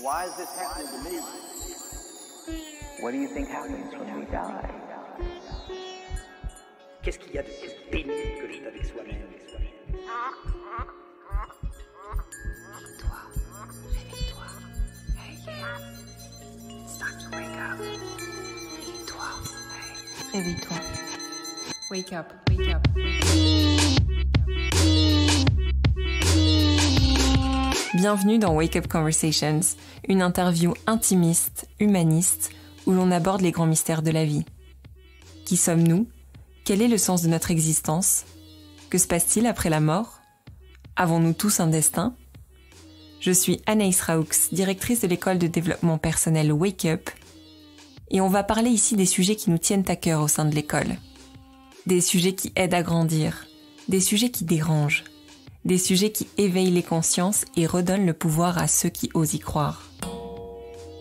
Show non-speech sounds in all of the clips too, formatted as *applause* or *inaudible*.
Why is this happening to me? What do you think happens when we die? Qu'est-ce qu'il y a de plus pénible que d'être avec soi-même réveille-toi. wake up. Wake up, wake up. Wake up. Bienvenue dans Wake Up Conversations, une interview intimiste, humaniste, où l'on aborde les grands mystères de la vie. Qui sommes-nous Quel est le sens de notre existence Que se passe-t-il après la mort Avons-nous tous un destin Je suis Anaïs Raoux, directrice de l'école de développement personnel Wake Up, et on va parler ici des sujets qui nous tiennent à cœur au sein de l'école. Des sujets qui aident à grandir, des sujets qui dérangent, des sujets qui éveillent les consciences et redonnent le pouvoir à ceux qui osent y croire.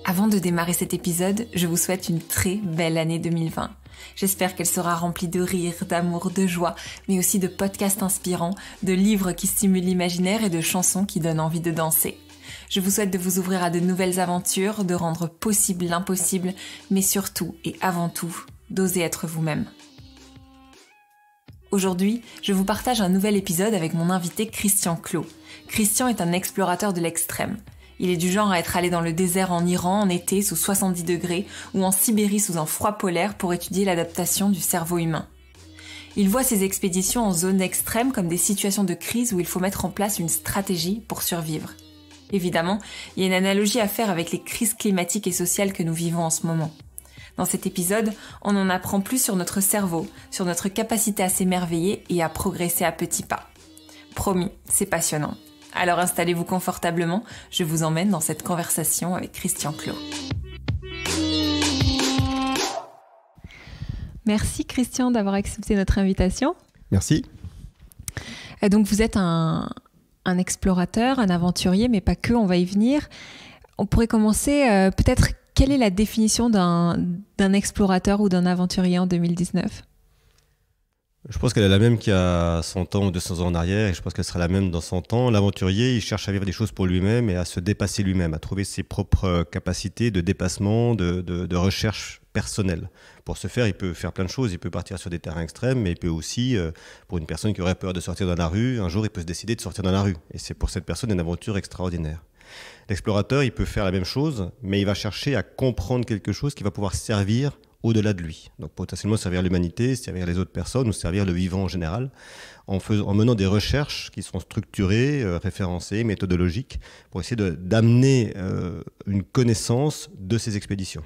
Avant de démarrer cet épisode, je vous souhaite une très belle année 2020. J'espère qu'elle sera remplie de rires, d'amour, de joie, mais aussi de podcasts inspirants, de livres qui stimulent l'imaginaire et de chansons qui donnent envie de danser. Je vous souhaite de vous ouvrir à de nouvelles aventures, de rendre possible l'impossible, mais surtout et avant tout, d'oser être vous-même. Aujourd'hui, je vous partage un nouvel épisode avec mon invité Christian Clos. Christian est un explorateur de l'extrême. Il est du genre à être allé dans le désert en Iran en été sous 70 degrés ou en Sibérie sous un froid polaire pour étudier l'adaptation du cerveau humain. Il voit ses expéditions en zone extrême comme des situations de crise où il faut mettre en place une stratégie pour survivre. Évidemment, il y a une analogie à faire avec les crises climatiques et sociales que nous vivons en ce moment. Dans cet épisode, on en apprend plus sur notre cerveau, sur notre capacité à s'émerveiller et à progresser à petits pas. Promis, c'est passionnant. Alors installez-vous confortablement, je vous emmène dans cette conversation avec Christian Clot. Merci Christian d'avoir accepté notre invitation. Merci. Euh, donc vous êtes un, explorateur, un aventurier, mais pas que, on va y venir. On pourrait commencer euh, peut-être quelle est la définition d'un explorateur ou d'un aventurier en 2019 Je pense qu'elle est la même qu'il y a 100 ans ou 200 ans en arrière, et je pense qu'elle sera la même dans 100 ans. L'aventurier, il cherche à vivre des choses pour lui-même et à se dépasser lui-même, à trouver ses propres capacités de dépassement, de, recherche personnelle. Pour ce faire, il peut faire plein de choses. Il peut partir sur des terrains extrêmes, mais il peut aussi, euh, pour une personne qui aurait peur de sortir dans la rue, un jour, il peut se décider de sortir dans la rue. Et c'est pour cette personne une aventure extraordinaire. L'explorateur, il peut faire la même chose, mais il va chercher à comprendre quelque chose qui va pouvoir servir au-delà de lui. Donc potentiellement servir l'humanité, servir les autres personnes ou servir le vivant en général, en, menant des recherches qui sont structurées, euh, référencées, méthodologiques, pour essayer d'amener euh, une connaissance de ces expéditions.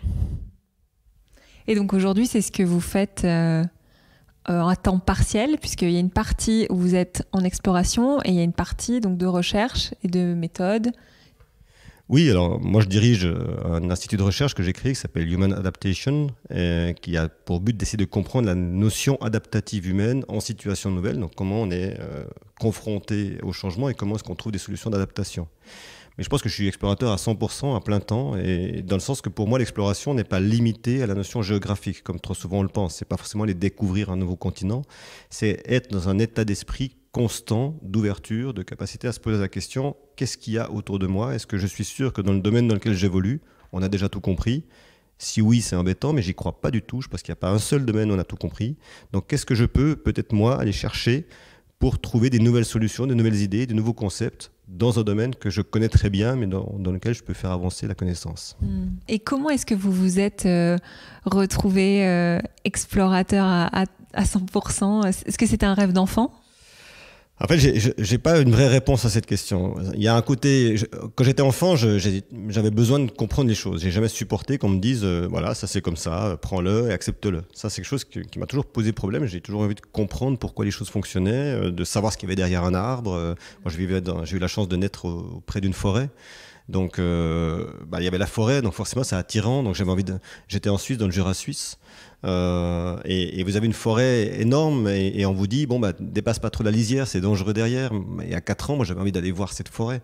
Et donc aujourd'hui, c'est ce que vous faites en euh, à temps partiel, puisqu'il y a une partie où vous êtes en exploration et il y a une partie donc de recherche et de méthode oui, alors moi je dirige euh, un institut de recherche que j'ai créé qui s'appelle Human Adaptation, qui a pour but d'essayer de comprendre la notion adaptative humaine en situation nouvelle, donc comment on est euh, confronté au changement et comment est-ce qu'on trouve des solutions d'adaptation. Mais je pense que je suis explorateur à 100%, à plein temps, et dans le sens que pour moi l'exploration n'est pas limitée à la notion géographique, comme trop souvent on le pense. C'est pas forcément aller découvrir un nouveau continent, c'est être dans un état d'esprit constant d'ouverture, de capacité à se poser la question qu'est-ce qu'il y a autour de moi Est-ce que je suis sûr que dans le domaine dans lequel j'évolue, on a déjà tout compris Si oui, c'est embêtant, mais j'y crois pas du tout. Je pense qu'il n'y a pas un seul domaine où on a tout compris. Donc, qu'est-ce que je peux, peut-être moi, aller chercher pour trouver des nouvelles solutions, des nouvelles idées, des nouveaux concepts dans un domaine que je connais très bien, mais dans, lequel je peux faire avancer la connaissance. Hmm. Et comment est-ce que vous vous êtes euh, retrouvé euh, explorateur à, à 100% Est-ce que c'est un rêve d'enfant en fait, j'ai pas une vraie réponse à cette question. Il y a un côté, quand j'étais enfant, j'avais besoin de comprendre les choses. J'ai jamais supporté qu'on me dise, euh, voilà, ça c'est comme ça, prends-le et accepte-le. Ça, c'est quelque chose qui, m'a toujours posé problème. J'ai toujours envie de comprendre pourquoi les choses fonctionnaient, euh, de savoir ce qu'il y avait derrière un arbre. Euh, moi, je vivais, j'ai eu la chance de naître auprès d'une forêt. Donc, bah, il y avait la forêt, donc forcément, c'est attirant. Donc, j'avais envie de. J'étais en Suisse, dans le Jura suisse. Euh, et, vous avez une forêt énorme et, on vous dit bon bah dépasse pas trop la lisière, c'est dangereux derrière. y à 4 ans, moi j'avais envie d'aller voir cette forêt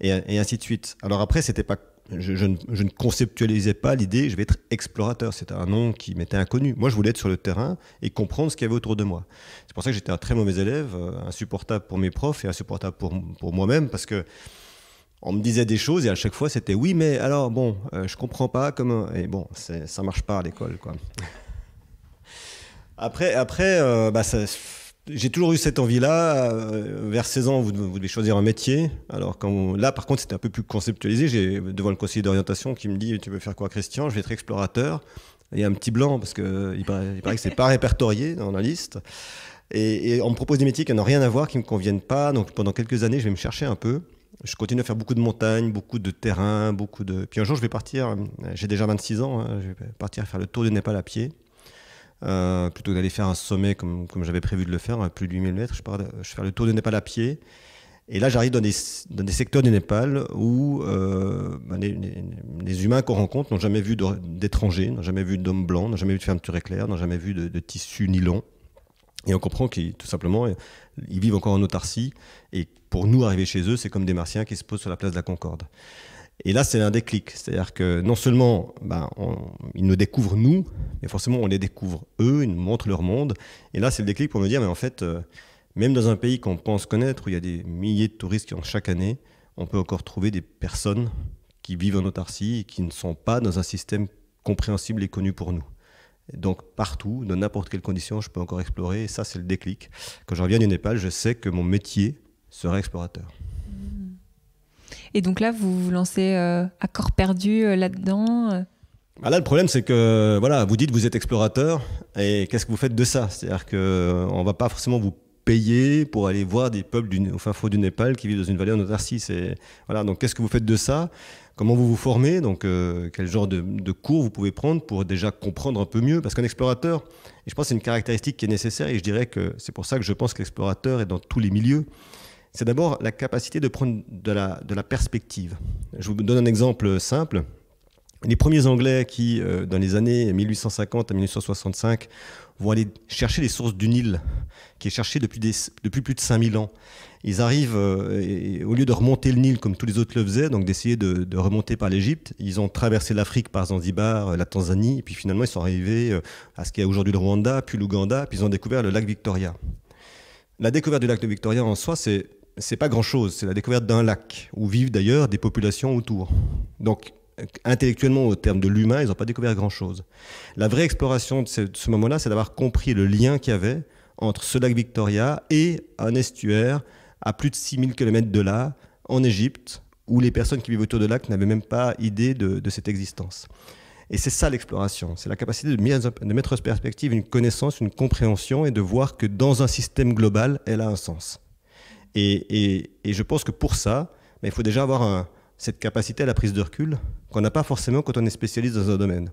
et, ainsi de suite. Alors après, c'était pas je, ne, conceptualisais pas l'idée, je vais être explorateur. C'était un nom qui m'était inconnu. Moi, je voulais être sur le terrain et comprendre ce qu'il y avait autour de moi. C'est pour ça que j'étais un très mauvais élève, euh, insupportable pour mes profs et insupportable pour, pour moi-même parce que on me disait des choses et à chaque fois c'était oui mais alors bon euh, je comprends pas comment et bon ça marche pas à l'école quoi après, après euh, bah, j'ai toujours eu cette envie-là. Euh, vers 16 ans, vous, vous, devez choisir un métier. Alors quand là, par contre, c'était un peu plus conceptualisé. J'ai devant le conseiller d'orientation qui me dit Tu veux faire quoi, Christian Je vais être explorateur. Il y a un petit blanc parce que il paraît, que c'est pas répertorié dans la liste. Et, on me propose des métiers qui n'ont rien à voir, qui me conviennent pas. Donc pendant quelques années, je vais me chercher un peu. Je continue à faire beaucoup de montagnes, beaucoup de terrain, beaucoup de. Puis un jour, je vais partir. Euh, j'ai déjà 26 ans. Hein, je vais partir faire le tour du Népal à pied euh, plutôt d'aller faire un sommet comme, comme j'avais prévu de le faire, à plus de 8000 mètres. Je, vais je fais le tour du Népal à pied. Et là, j'arrive dans des, dans des, secteurs du Népal où les, euh, bah, les, humains qu'on rencontre n'ont jamais vu d'étrangers, n'ont jamais vu d'hommes blancs, n'ont jamais vu de fermeture éclair, n'ont jamais vu de, de tissu nylon. Et on comprend qu'ils, tout simplement, ils vivent encore en autarcie. Et pour nous, arriver chez eux, c'est comme des martiens qui se posent sur la place de la Concorde. Et là, c'est un déclic. C'est-à-dire que non seulement ben, ils nous découvrent nous, mais forcément on les découvre eux, ils nous montrent leur monde. Et là, c'est le déclic pour me dire, mais en fait, euh, même dans un pays qu'on pense connaître, où il y a des milliers de touristes qui ont chaque année, on peut encore trouver des personnes qui vivent en autarcie et qui ne sont pas dans un système compréhensible et connu pour nous. donc partout, dans n'importe quelle condition, je peux encore explorer. Et ça, c'est le déclic. Quand je reviens du Népal, je sais que mon métier sera explorateur. Et donc là, vous vous lancez euh, à corps perdu euh, là-dedans euh. Ah, là, le problème, c'est que voilà, vous dites vous êtes explorateur, et qu'est-ce que vous faites de ça C'est-à-dire qu'on ne va pas forcément vous payer pour aller voir des peuples du, au fin fond du Népal qui vivent dans une vallée en autarcie. Voilà, donc qu'est-ce que vous faites de ça Comment vous vous formez Donc, quel genre de, cours vous pouvez prendre pour déjà comprendre un peu mieux Parce qu'un explorateur, et je pense que c'est une caractéristique qui est nécessaire, et je dirais que c'est pour ça que je pense que l'explorateur est dans tous les milieux c'est d'abord la capacité de prendre de la, perspective. Je vous donne un exemple simple. Les premiers Anglais qui, euh, dans les années 1850 à 1865, vont aller chercher les sources du Nil, qui est cherché depuis, plus de 5000 ans. Ils arrivent, euh, au lieu de remonter le Nil comme tous les autres le faisaient, donc d'essayer de, remonter par l'Égypte, ils ont traversé l'Afrique par Zanzibar, euh, la Tanzanie, et puis finalement ils sont arrivés à ce qu'il y a aujourd'hui le Rwanda, puis l'Ouganda, puis ils ont découvert le lac Victoria. La découverte du lac Victoria en soi, c'est c'est pas grand-chose, c'est la découverte d'un lac, où vivent d'ailleurs des populations autour. Donc, intellectuellement, au terme de l'humain, ils n'ont pas découvert grand-chose. La vraie exploration de ce, moment-là, c'est d'avoir compris le lien qu'il y avait entre ce lac Victoria et un estuaire à plus de 6000 km de là, en Égypte, où les personnes qui vivent autour de lac n'avaient même pas idée de, cette existence. Et c'est ça l'exploration, c'est la capacité de mettre en perspective une connaissance, une compréhension et de voir que dans un système global, elle a un sens. Et, je pense que pour ça, ben, il faut déjà avoir cette capacité à la prise de recul qu'on n'a pas forcément quand on est spécialiste dans un domaine.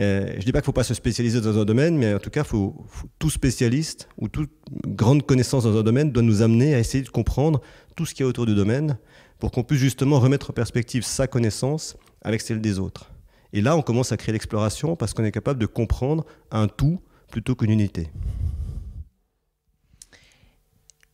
Euh, je ne dis pas qu'il ne faut pas se spécialiser dans un domaine, mais en tout cas, tout spécialiste ou toute grande connaissance dans un domaine doit nous amener à essayer de comprendre tout ce qu'il y a autour du domaine pour qu'on puisse justement remettre en perspective sa connaissance avec celle des autres. Et là, on commence à créer l'exploration parce qu'on est capable de comprendre un tout plutôt qu'une unité.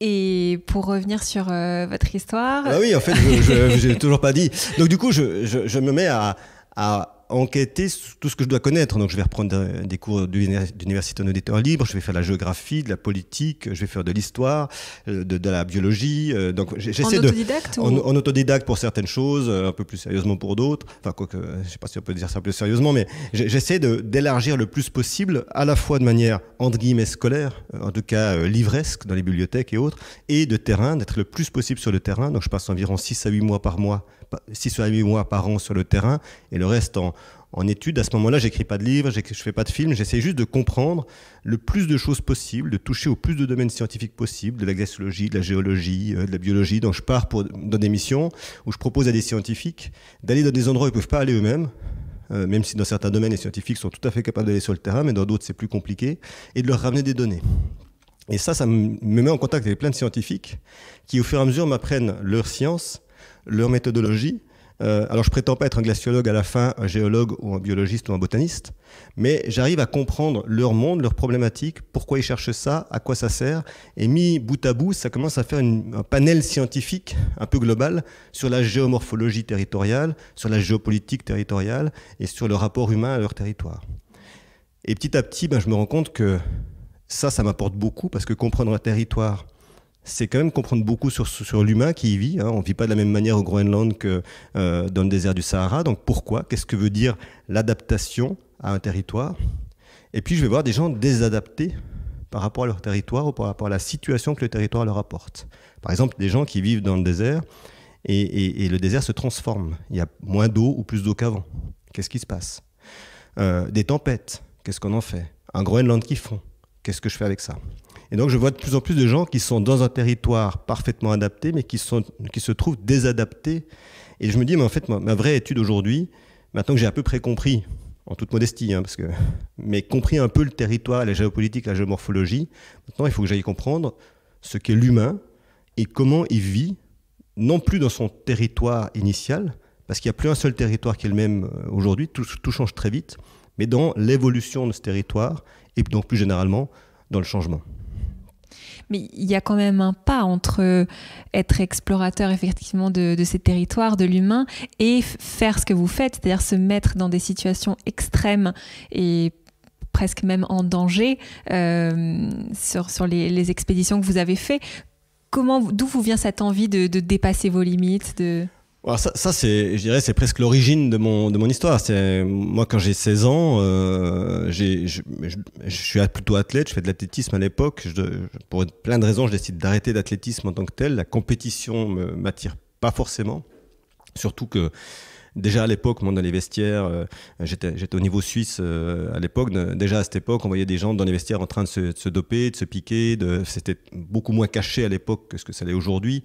Et pour revenir sur euh, votre histoire. Bah oui, en fait, je n'ai toujours pas dit. Donc, du coup, je, je, je me mets à, à enquêter tout ce que je dois connaître. Donc, je vais reprendre des cours d'université en auditeur libre, je vais faire la géographie, de la politique, je vais faire de l'histoire, euh, de, la biologie. Euh, donc, j'essaie de. Autodidacte, en, autodidacte pour certaines choses, euh, un peu plus sérieusement pour d'autres. Enfin, quoi je ne sais pas si on peut dire ça plus sérieusement, mais j'essaie d'élargir le plus possible, à la fois de manière, entre guillemets, scolaire, en tout cas livresque, dans les bibliothèques et autres, et de terrain, d'être le plus possible sur le terrain. Donc, je passe environ 6 à 8 mois par mois 6 ou 8 mois par an sur le terrain et le reste en, en études. À ce moment-là, j'écris pas de livres, je fais pas de films, j'essaie juste de comprendre le plus de choses possibles, de toucher au plus de domaines scientifiques possibles, de la glaciologie, de la géologie, euh, de la biologie. Donc je pars pour, dans des missions où je propose à des scientifiques d'aller dans des endroits où ils peuvent pas aller eux-mêmes. Euh, même si dans certains domaines, les scientifiques sont tout à fait capables d'aller sur le terrain, mais dans d'autres, c'est plus compliqué, et de leur ramener des données. Et ça, ça me met en contact avec plein de scientifiques qui, au fur et à mesure, m'apprennent leur science leur méthodologie. Euh, alors je prétends pas être un glaciologue à la fin, un géologue ou un biologiste ou un botaniste, mais j'arrive à comprendre leur monde, leurs problématiques, pourquoi ils cherchent ça, à quoi ça sert, et mis bout à bout, ça commence à faire un panel scientifique un peu global sur la géomorphologie territoriale, sur la géopolitique territoriale et sur le rapport humain à leur territoire. Et petit à petit, ben, je me rends compte que ça, ça m'apporte beaucoup parce que comprendre un territoire, c'est quand même comprendre beaucoup sur, l'humain qui y vit. Hein. On ne vit pas de la même manière au Groenland que euh, dans le désert du Sahara. Donc pourquoi Qu'est-ce que veut dire l'adaptation à un territoire Et puis je vais voir des gens désadaptés par rapport à leur territoire ou par rapport à la situation que le territoire leur apporte. Par exemple, des gens qui vivent dans le désert et, le désert se transforme. Il y a moins d'eau ou plus d'eau qu'avant. Qu'est-ce qui se passe euh, Des tempêtes, qu'est-ce qu'on en fait Un Groenland qui fond, qu'est-ce que je fais avec ça et donc je vois de plus en plus de gens qui sont dans un territoire parfaitement adapté, mais qui, sont, qui se trouvent désadaptés. Et je me dis, mais en fait, ma, vraie étude aujourd'hui, maintenant que j'ai à peu près compris, en toute modestie, hein, parce que, mais compris un peu le territoire, la géopolitique, la géomorphologie, maintenant il faut que j'aille comprendre ce qu'est l'humain et comment il vit, non plus dans son territoire initial, parce qu'il n'y a plus un seul territoire qui est le même euh, aujourd'hui, tout change très vite, mais dans l'évolution de ce territoire et donc plus généralement dans le changement. Mais il y a quand même un pas entre euh, être explorateur effectivement de, ces territoires, de l'humain, et faire ce que vous faites, c'est-à-dire se mettre dans des situations extrêmes et presque même en danger euh, sur, sur les, expéditions que vous avez faites. Comment, d'où vous vient cette envie de, de dépasser vos limites de ça, c'est, je dirais, c'est presque l'origine de mon, de mon histoire. C'est, moi, quand j'ai 16 ans, euh, je, suis plutôt athlète, je fais de l'athlétisme à l'époque. pour plein de raisons, je décide d'arrêter d'athlétisme en tant que tel. La compétition ne m'attire pas forcément. Surtout que déjà à l'époque, moi, dans les vestiaires, euh, j'étais, au niveau suisse euh, à l'époque. Déjà à cette époque, on voyait des gens dans les vestiaires en train de se, doper, de se piquer. c'était beaucoup moins caché à l'époque que ce que ça l'est aujourd'hui.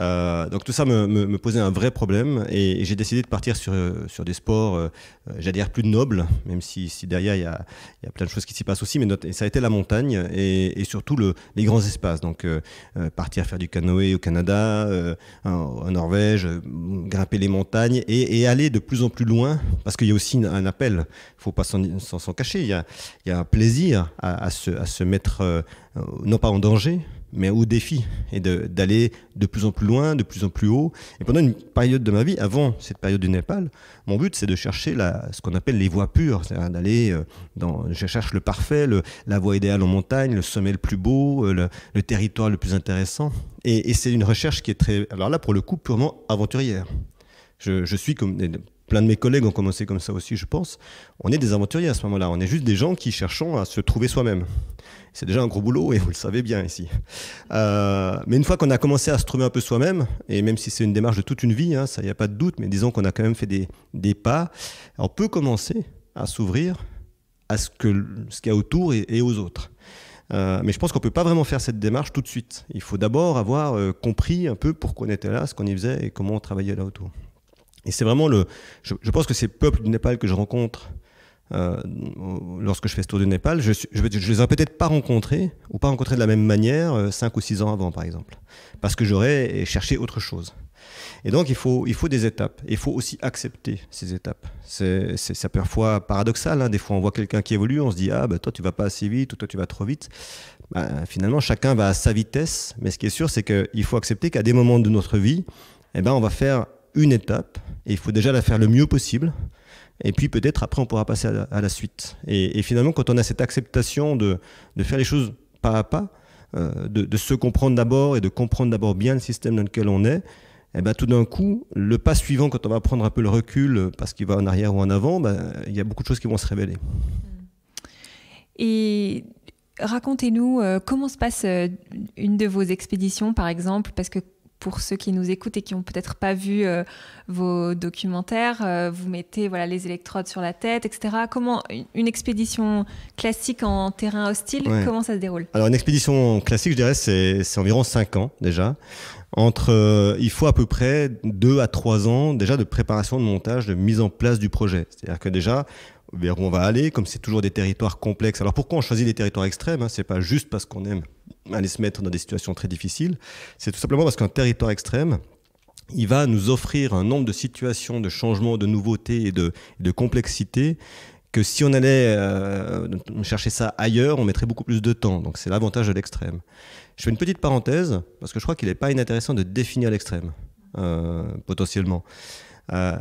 Euh, donc tout ça me, posait un vrai problème et, j'ai décidé de partir sur, euh, sur des sports, euh, j'allais dire plus nobles, même si, derrière il y, a, y a, plein de choses qui s'y passent aussi, mais ça a été la montagne et, surtout les grands espaces. Donc partir faire du canoë au Canada, en, Norvège, grimper les montagnes et, aller de plus en plus loin parce qu'il y a aussi un appel, il ne faut pas s'en cacher, il y, a, un plaisir à, se, à se mettre non pas en danger, mais au défi et d'aller de, plus en plus loin, de plus en plus haut. Et pendant une période de ma vie, avant cette période du Népal, mon but c'est de chercher ce qu'on appelle les voies pures, c'est-à-dire d'aller euh, dans, je cherche le parfait, la voie idéale en montagne, le sommet le plus beau, euh, le, territoire le plus intéressant. Et, c'est une recherche qui est très, alors là pour le coup, purement aventurière. Je, je suis comme plein de mes collègues ont commencé comme ça aussi, je pense. On est des aventuriers à ce moment-là. On est juste des gens qui cherchons à se trouver soi-même c'est déjà un gros boulot et vous le savez bien ici. Euh, mais une fois qu'on a commencé à se trouver un peu soi-même, et même si c'est une démarche de toute une vie, hein, ça n'y a pas de doute, mais disons qu'on a quand même fait des, des pas, on peut commencer à s'ouvrir à ce qu'il ce y a autour et, aux autres. Euh, mais je pense qu'on ne peut pas vraiment faire cette démarche tout de suite. Il faut d'abord avoir euh, compris un peu pourquoi on était là, ce qu'on y faisait et comment on travaillait là autour. Et c'est vraiment le. Je, je pense que ces peuples du Népal que je rencontre euh, lorsque je fais ce tour du Népal, je ne les aurais peut-être pas rencontrés, ou pas rencontrés de la même manière, 5 euh, ou 6 ans avant, par exemple, parce que j'aurais cherché autre chose. Et donc, il faut, il faut des étapes. Il faut aussi accepter ces étapes. C'est parfois paradoxal. Hein. Des fois, on voit quelqu'un qui évolue, on se dit Ah, bah, toi, tu vas pas assez vite, ou toi, tu vas trop vite. Bah, finalement, chacun va à sa vitesse. Mais ce qui est sûr, c'est qu'il faut accepter qu'à des moments de notre vie, eh ben, on va faire une étape. Et il faut déjà la faire le mieux possible. Et puis peut-être après, on pourra passer à la, suite. Et, finalement, quand on a cette acceptation de, faire les choses pas à pas, euh, de, se comprendre d'abord et de comprendre d'abord bien le système dans lequel on est, et eh ben, tout d'un coup, le pas suivant, quand on va prendre un peu le recul euh, parce qu'il va en arrière ou en avant, ben, il y a beaucoup de choses qui vont se révéler. Et racontez-nous euh, comment se passe une de vos expéditions, par exemple, parce que pour ceux qui nous écoutent et qui ont peut-être pas vu euh, vos documentaires, euh, vous mettez voilà les électrodes sur la tête, etc. Comment une expédition classique en terrain hostile, comment ça se déroule Alors une expédition classique, je dirais, c'est environ 5 ans déjà. Entre, euh, il faut à peu près 2 à 3 ans déjà de préparation, de montage, de mise en place du projet. C'est-à-dire que déjà, vers où on va aller, comme c'est toujours des territoires complexes. Alors pourquoi on choisit des territoires extrêmes hein C'est pas juste parce qu'on aime aller se mettre dans des situations très difficiles. C'est tout simplement parce qu'un territoire extrême, il va nous offrir un nombre de situations, de changements, de nouveautés et de, de complexité que si on allait euh, chercher ça ailleurs, on mettrait beaucoup plus de temps. Donc c'est l'avantage de l'extrême. Je fais une petite parenthèse, parce que je crois qu'il n'est pas inintéressant de définir l'extrême, euh, potentiellement. Euh,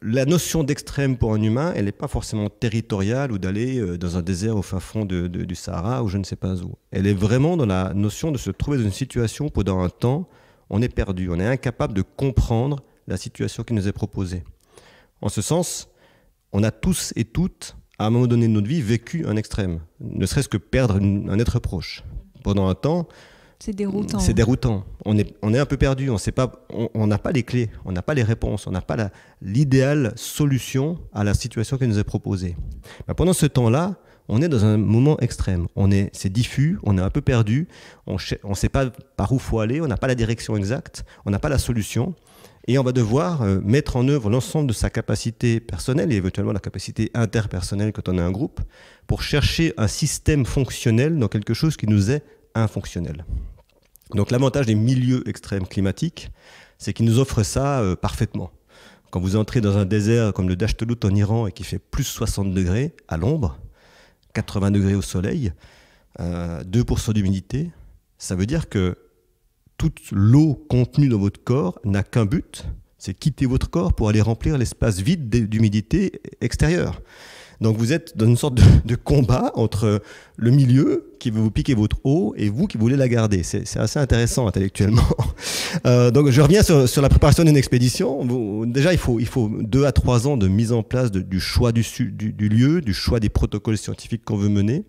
la notion d'extrême pour un humain, elle n'est pas forcément territoriale ou d'aller euh, dans un désert au fin fond du Sahara ou je ne sais pas où. Elle est vraiment dans la notion de se trouver dans une situation où pendant un temps, on est perdu, on est incapable de comprendre la situation qui nous est proposée. En ce sens, on a tous et toutes, à un moment donné de notre vie, vécu un extrême, ne serait-ce que perdre un être proche. Pendant un temps, c'est déroutant. C'est déroutant. On est, on est un peu perdu. On sait pas, on n'a pas les clés, on n'a pas les réponses, on n'a pas l'idéale solution à la situation qui nous est proposée. pendant ce temps-là, on est dans un moment extrême. On est, c'est diffus, on est un peu perdu. On ne sait pas par où faut aller. On n'a pas la direction exacte. On n'a pas la solution. Et on va devoir euh, mettre en œuvre l'ensemble de sa capacité personnelle et éventuellement la capacité interpersonnelle quand on est un groupe pour chercher un système fonctionnel dans quelque chose qui nous est infonctionnel. Donc l'avantage des milieux extrêmes climatiques, c'est qu'ils nous offrent ça euh, parfaitement. Quand vous entrez dans un désert comme le Dashtelut en Iran et qui fait plus 60 degrés à l'ombre, 80 degrés au soleil, 2% euh, d'humidité, ça veut dire que toute l'eau contenue dans votre corps n'a qu'un but, c'est quitter votre corps pour aller remplir l'espace vide d'humidité extérieure. Donc vous êtes dans une sorte de, combat entre le milieu qui veut vous piquer votre eau et vous qui voulez la garder. C'est assez intéressant intellectuellement. *laughs* Euh, donc je reviens sur, la préparation d'une expédition. déjà, il faut, deux à trois ans de mise en place du choix du, lieu, du choix des protocoles scientifiques qu'on veut mener.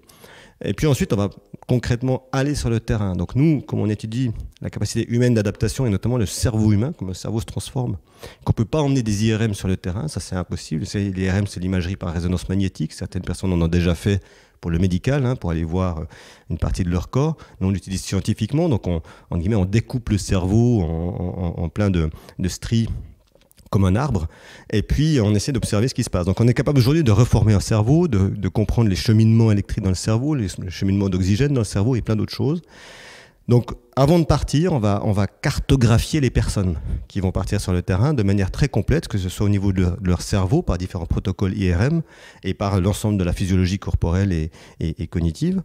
Et puis ensuite, on va concrètement aller sur le terrain. Donc nous, comme on étudie la capacité humaine d'adaptation et notamment le cerveau humain, comme le cerveau se transforme, qu'on ne peut pas emmener des IRM sur le terrain, ça c'est impossible. L'IRM, c'est l'imagerie par résonance magnétique. Certaines personnes en ont déjà fait pour le médical, hein, pour aller voir euh, une partie de leur corps. Nous, on l'utilise scientifiquement, donc on, en guillemets, on découpe le cerveau en, plein de, de comme un arbre, et puis on essaie d'observer ce qui se passe. Donc on est capable aujourd'hui de reformer un cerveau, de, comprendre les cheminements électriques dans le cerveau, les cheminements d'oxygène dans le cerveau et plein d'autres choses. Donc avant de partir, on va, on va cartographier les personnes qui vont partir sur le terrain de manière très complète, que ce soit au niveau de, leur cerveau par différents protocoles IRM et par l'ensemble de la physiologie corporelle et cognitive.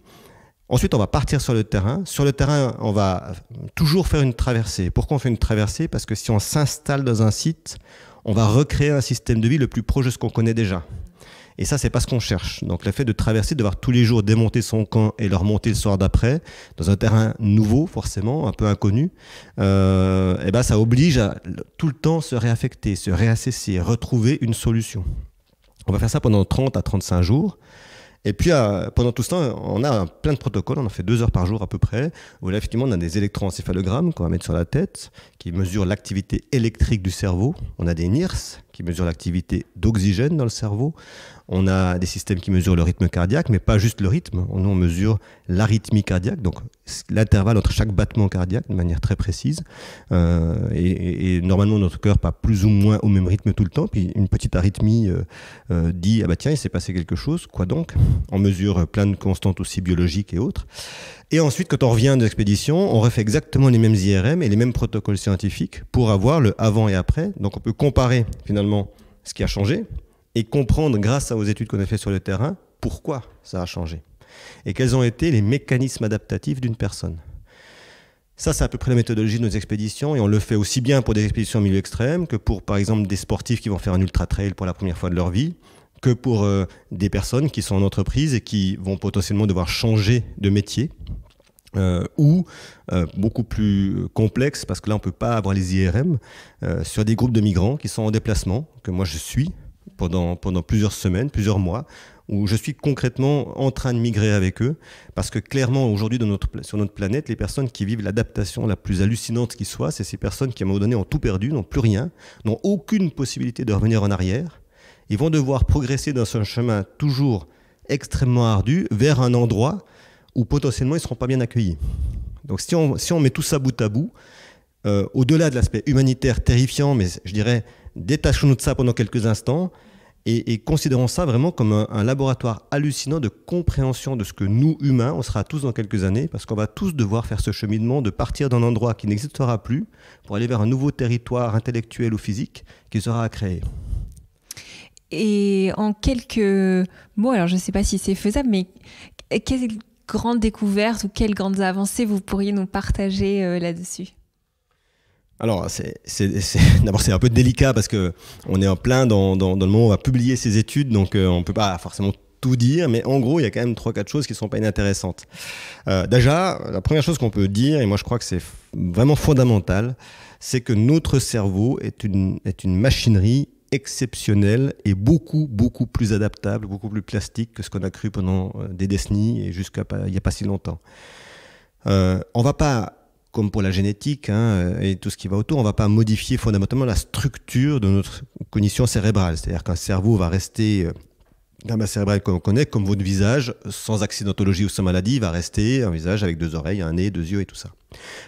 Ensuite, on va partir sur le terrain. Sur le terrain, on va toujours faire une traversée. Pourquoi on fait une traversée Parce que si on s'installe dans un site, on va recréer un système de vie le plus proche de ce qu'on connaît déjà. Et ça, c'est pas ce qu'on cherche. Donc, le fait de traverser, de voir tous les jours démonter son camp et le remonter le soir d'après, dans un terrain nouveau, forcément, un peu inconnu, et euh, eh ben, ça oblige à tout le temps se réaffecter, se réassesser, retrouver une solution. On va faire ça pendant 30 à 35 jours. Et puis, euh, pendant tout ce temps, on a plein de protocoles, on en fait deux heures par jour à peu près, où là, effectivement, on a des électroencéphalogrammes qu'on va mettre sur la tête, qui mesurent l'activité électrique du cerveau. On a des NIRS, qui mesurent l'activité d'oxygène dans le cerveau. On a des systèmes qui mesurent le rythme cardiaque, mais pas juste le rythme. on mesure l'arythmie cardiaque, donc l'intervalle entre chaque battement cardiaque de manière très précise. Euh, et, normalement, notre cœur pas plus ou moins au même rythme tout le temps. Puis une petite arythmie euh, euh, dit, ah bah tiens, il s'est passé quelque chose, quoi donc On mesure plein de constantes aussi biologiques et autres. Et ensuite, quand on revient de l'expédition, on refait exactement les mêmes IRM et les mêmes protocoles scientifiques pour avoir le avant et après. Donc on peut comparer finalement ce qui a changé et comprendre grâce aux études qu'on a faites sur le terrain pourquoi ça a changé et quels ont été les mécanismes adaptatifs d'une personne. Ça, c'est à peu près la méthodologie de nos expéditions et on le fait aussi bien pour des expéditions en milieu extrême que pour, par exemple, des sportifs qui vont faire un ultra-trail pour la première fois de leur vie, que pour euh, des personnes qui sont en entreprise et qui vont potentiellement devoir changer de métier. Euh, ou euh, beaucoup plus complexe, parce que là on ne peut pas avoir les IRM, sur des groupes de migrants qui sont en déplacement, que moi je suis, pendant, pendant plusieurs semaines, plusieurs mois, où je suis concrètement en train de migrer avec eux, parce que clairement aujourd'hui notre, sur notre planète, les personnes qui vivent l'adaptation la plus hallucinante qui soit, c'est ces personnes qui à un moment donné ont tout perdu, n'ont plus rien, n'ont aucune possibilité de revenir en arrière, ils vont devoir progresser dans un chemin toujours extrêmement ardu vers un endroit où potentiellement ils ne seront pas bien accueillis. Donc si on, si on met tout ça bout à bout, euh, au-delà de l'aspect humanitaire terrifiant, mais je dirais Détachons-nous de ça pendant quelques instants et, considérons ça vraiment comme un, laboratoire hallucinant de compréhension de ce que nous, humains, on sera tous dans quelques années, parce qu'on va tous devoir faire ce cheminement de partir d'un endroit qui n'existera plus pour aller vers un nouveau territoire intellectuel ou physique qui sera à créer. Et en quelques mots, alors je ne sais pas si c'est faisable, mais quelles grandes découvertes ou quelles grandes avancées vous pourriez nous partager euh, là-dessus alors, *laughs* d'abord, c'est un peu délicat parce que on est en plein dans, le moment où on va publier ses études, donc euh, on ne peut pas forcément tout dire, mais en gros, il y a quand même trois, quatre choses qui ne sont pas inintéressantes. Euh, déjà, la première chose qu'on peut dire, et moi je crois que c'est vraiment fondamental, c'est que notre cerveau est une, machinerie exceptionnelle et beaucoup, beaucoup plus adaptable, beaucoup plus plastique que ce qu'on a cru pendant euh, des décennies et jusqu'à il n'y a pas si longtemps. on va pas comme pour la génétique hein, euh, et tout ce qui va autour, on ne va pas modifier fondamentalement la structure de notre cognition cérébrale. C'est-à-dire qu'un cerveau va rester euh, la cérébrale qu'on connaît, comme votre visage, sans accidentologie ou sans maladie, va rester un visage avec deux oreilles, un nez, deux yeux et tout ça.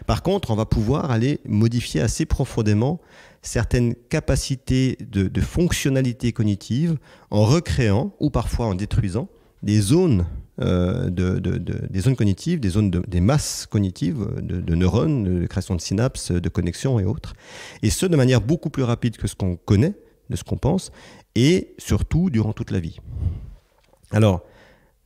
Par contre, on va pouvoir aller modifier assez profondément certaines capacités de, de fonctionnalité cognitive en recréant ou parfois en détruisant des zones euh, de, des zones cognitives, des zones des masses cognitives de, neurones, de création de synapses, de connexions et autres. Et ce, de manière beaucoup plus rapide que ce qu'on connaît, de ce qu'on pense, et surtout durant toute la vie. Alors,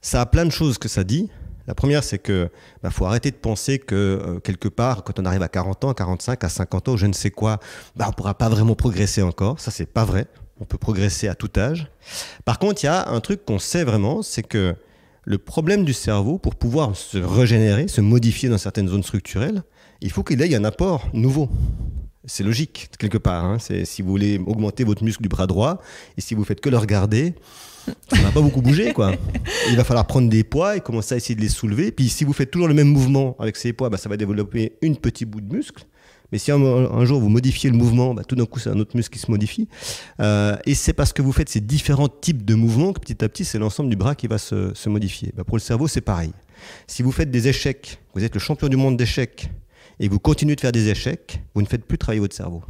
ça a plein de choses que ça dit. La première, c'est que bah, faut arrêter de penser que euh, quelque part, quand on arrive à 40 ans, à 45, à 50 ans, je ne sais quoi, bah, on ne pourra pas vraiment progresser encore. Ça, c'est pas vrai. On peut progresser à tout âge. Par contre, il y a un truc qu'on sait vraiment, c'est que le problème du cerveau, pour pouvoir se régénérer, se modifier dans certaines zones structurelles, il faut qu'il ait un apport nouveau. C'est logique, quelque part. Hein. Si vous voulez augmenter votre muscle du bras droit, et si vous faites que le regarder, ça va pas beaucoup bouger. Quoi. *laughs* Il va falloir prendre des poids et commencer à essayer de les soulever. Puis si vous faites toujours le même mouvement avec ces poids, bah, ça va développer une petite bout de muscle. Mais si un, jour vous modifiez le mouvement, bah, tout d'un coup c'est un autre muscle qui se modifie. Euh, et c'est parce que vous faites ces différents types de mouvements que petit à petit c'est l'ensemble du bras qui va se, modifier. Bah, pour le cerveau c'est pareil. Si vous faites des échecs, vous êtes le champion du monde d'échecs et vous continuez de faire des échecs, vous ne faites plus travailler votre cerveau.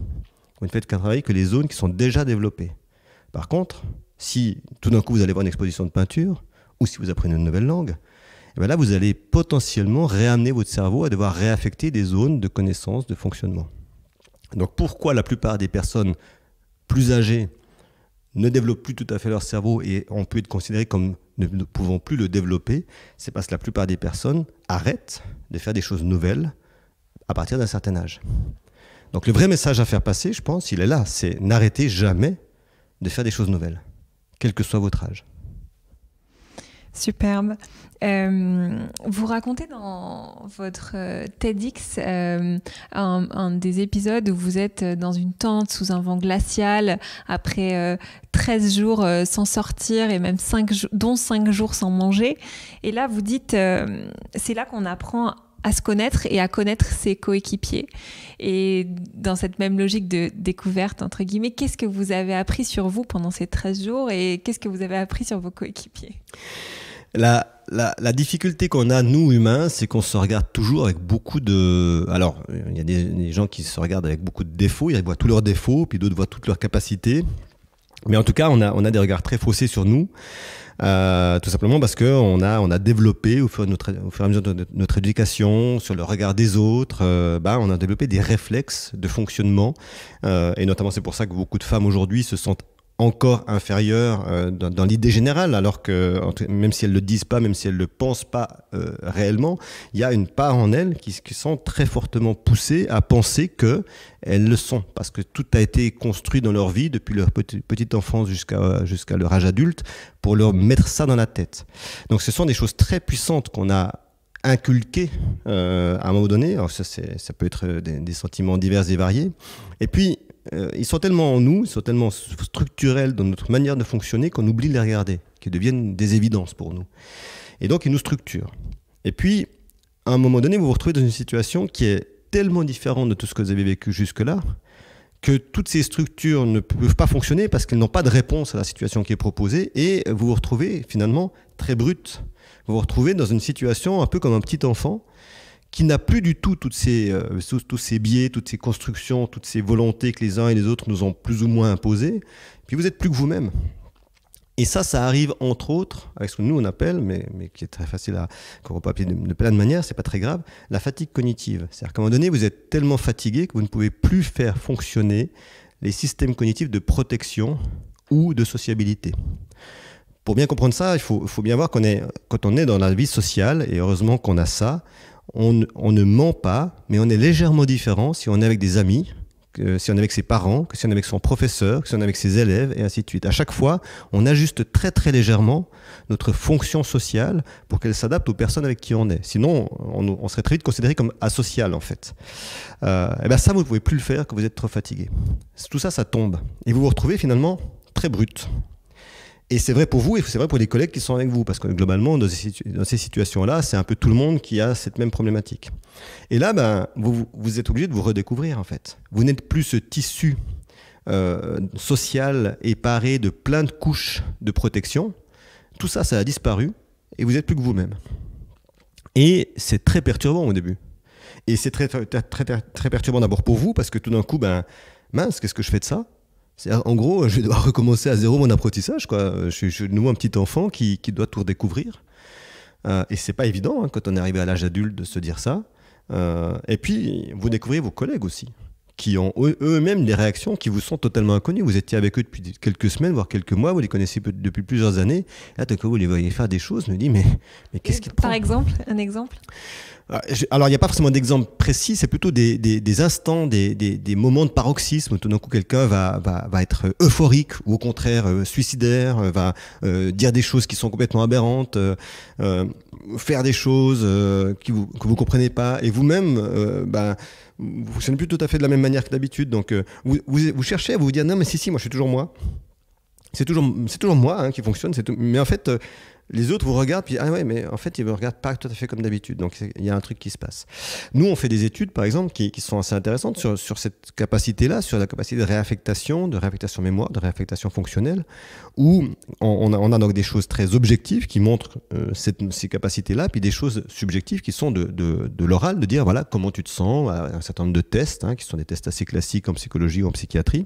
Vous ne faites qu'un travailler que les zones qui sont déjà développées. Par contre, si tout d'un coup vous allez voir une exposition de peinture, ou si vous apprenez une nouvelle langue, eh ben là, vous allez potentiellement réamener votre cerveau à devoir réaffecter des zones de connaissance, de fonctionnement. Donc pourquoi la plupart des personnes plus âgées ne développent plus tout à fait leur cerveau et ont pu être considérées comme ne pouvant plus le développer, c'est parce que la plupart des personnes arrêtent de faire des choses nouvelles à partir d'un certain âge. Donc le vrai message à faire passer, je pense, il est là, c'est n'arrêtez jamais de faire des choses nouvelles, quel que soit votre âge. Superbe. Euh, vous racontez dans votre euh, TEDx euh, un, des épisodes où vous êtes dans une tente sous un vent glacial après 13 jours sans sortir et même 5 dont 5 jours sans manger. Et là, vous dites, c'est là qu'on apprend à se connaître et à connaître ses coéquipiers. Et dans cette même logique de découverte, entre guillemets, qu'est-ce que vous avez appris sur vous pendant ces 13 jours et qu'est-ce que vous avez appris sur vos coéquipiers la, la, la, difficulté qu'on a, nous humains, c'est qu'on se regarde toujours avec beaucoup de. Alors, il y a des, gens qui se regardent avec beaucoup de défauts, ils voient tous leurs défauts, puis d'autres voient toutes leurs capacités. Mais en tout cas, on a, on a des regards très faussés sur nous, euh, tout simplement parce qu'on a, on a développé, au fur, et à mesure de notre éducation, sur le regard des autres, euh, bah, on a développé des réflexes de fonctionnement. Euh, et notamment, c'est pour ça que beaucoup de femmes aujourd'hui se sentent encore inférieure euh, dans, l'idée générale, alors que même si elles ne le disent pas, même si elles ne le pensent pas euh, réellement, il y a une part en elles qui, qui, sont très fortement poussées à penser que elles le sont, parce que tout a été construit dans leur vie, depuis leur petite enfance jusqu'à jusqu'à leur âge adulte, pour leur mettre ça dans la tête. Donc ce sont des choses très puissantes qu'on a inculquées euh, à un moment donné. ça, peut être des, des, sentiments divers et variés. Et puis, euh, ils sont tellement en nous, ils sont tellement structurels dans notre manière de fonctionner qu'on oublie de les regarder, qu'ils deviennent des évidences pour nous. Et donc, ils nous structurent. Et puis, à un moment donné, vous vous retrouvez dans une situation qui est tellement différente de tout ce que vous avez vécu jusque-là, que toutes ces structures ne peuvent pas fonctionner parce qu'elles n'ont pas de réponse à la situation qui est proposée, et vous vous retrouvez finalement très brute. Vous vous retrouvez dans une situation un peu comme un petit enfant qui n'a plus du tout toutes ces, euh, tous, ces biais, toutes ces constructions, toutes ces volontés que les uns et les autres nous ont plus ou moins imposées. Puis vous êtes plus que vous-même. Et ça, ça arrive entre autres avec ce que nous on appelle, mais, mais qui est très facile à qu'on papier de, de, plein de manières, c'est pas très grave, la fatigue cognitive. C'est-à-dire qu'à un moment donné, vous êtes tellement fatigué que vous ne pouvez plus faire fonctionner les systèmes cognitifs de protection ou de sociabilité pour bien comprendre ça, il faut, faut bien voir qu'on est, quand on est dans la vie sociale, et heureusement qu'on a ça, on, ne ment pas, mais on est légèrement différent si on est avec des amis, si on est avec ses parents, que si on est avec son professeur, que si on est avec ses élèves, et ainsi de suite. À chaque fois, on ajuste très très légèrement notre fonction sociale pour qu'elle s'adapte aux personnes avec qui on est. Sinon, on, serait très vite considéré comme asocial en fait. Euh, et eh bien ça, vous ne pouvez plus le faire quand vous êtes trop fatigué. Tout ça, ça tombe. Et vous vous retrouvez finalement très brut, et c'est vrai pour vous et c'est vrai pour les collègues qui sont avec vous, parce que globalement, dans ces, situations-là, c'est un peu tout le monde qui a cette même problématique. Et là, ben, vous, vous êtes obligé de vous redécouvrir, en fait. Vous n'êtes plus ce tissu euh, social et paré de plein de couches de protection. Tout ça, ça a disparu et vous n'êtes plus que vous-même. Et c'est très perturbant au début. Et c'est très, très, très, très perturbant d'abord pour vous, parce que tout d'un coup, ben, mince, qu'est-ce que je fais de ça en gros, je dois *laughs* recommencer à zéro mon apprentissage. Quoi. Je, suis, de nouveau un petit enfant qui, doit tout redécouvrir. Euh, et c'est pas évident hein, quand on est arrivé à l'âge adulte de se dire ça. Euh, et puis, vous découvrez vos collègues aussi qui ont eux-mêmes des réactions qui vous sont totalement inconnues. Vous étiez avec eux depuis quelques semaines, voire quelques mois, vous les connaissez depuis plusieurs années. Là, tout coup, vous les voyez faire des choses, me dit mais, mais qu'est-ce qui te prend Par exemple, un exemple ah, alors, il n'y a pas forcément d'exemple précis, c'est plutôt des, des, instants, des, des, moments de paroxysme. Tout d'un coup, quelqu'un va, va, va, être euphorique ou au contraire euh, suicidaire, euh, va euh, dire des choses qui sont complètement aberrantes faire des choses que euh, qui vous, que vous comprenez pas et vous-même vous euh, bah, vous fonctionnez plus tout à fait de la même manière que d'habitude donc euh, vous, vous, cherchez à vous dire non mais si si moi je suis toujours moi c'est toujours c'est toujours moi hein, qui fonctionne mais en fait les autres vous regardent, puis ah ouais, mais en fait, ils ne me regardent pas tout à fait comme d'habitude. Donc, il y a un truc qui se passe. Nous, on fait des études, par exemple, qui, sont assez intéressantes sur, cette capacité-là, sur la capacité de réaffectation, de réaffectation mémoire, de réaffectation fonctionnelle, où on, a, donc des choses très objectives qui montrent euh, ces capacités-là, puis des choses subjectives qui sont de, l'oral, de dire voilà comment tu te sens, un certain nombre de tests, hein, qui sont des tests assez classiques en psychologie ou en psychiatrie.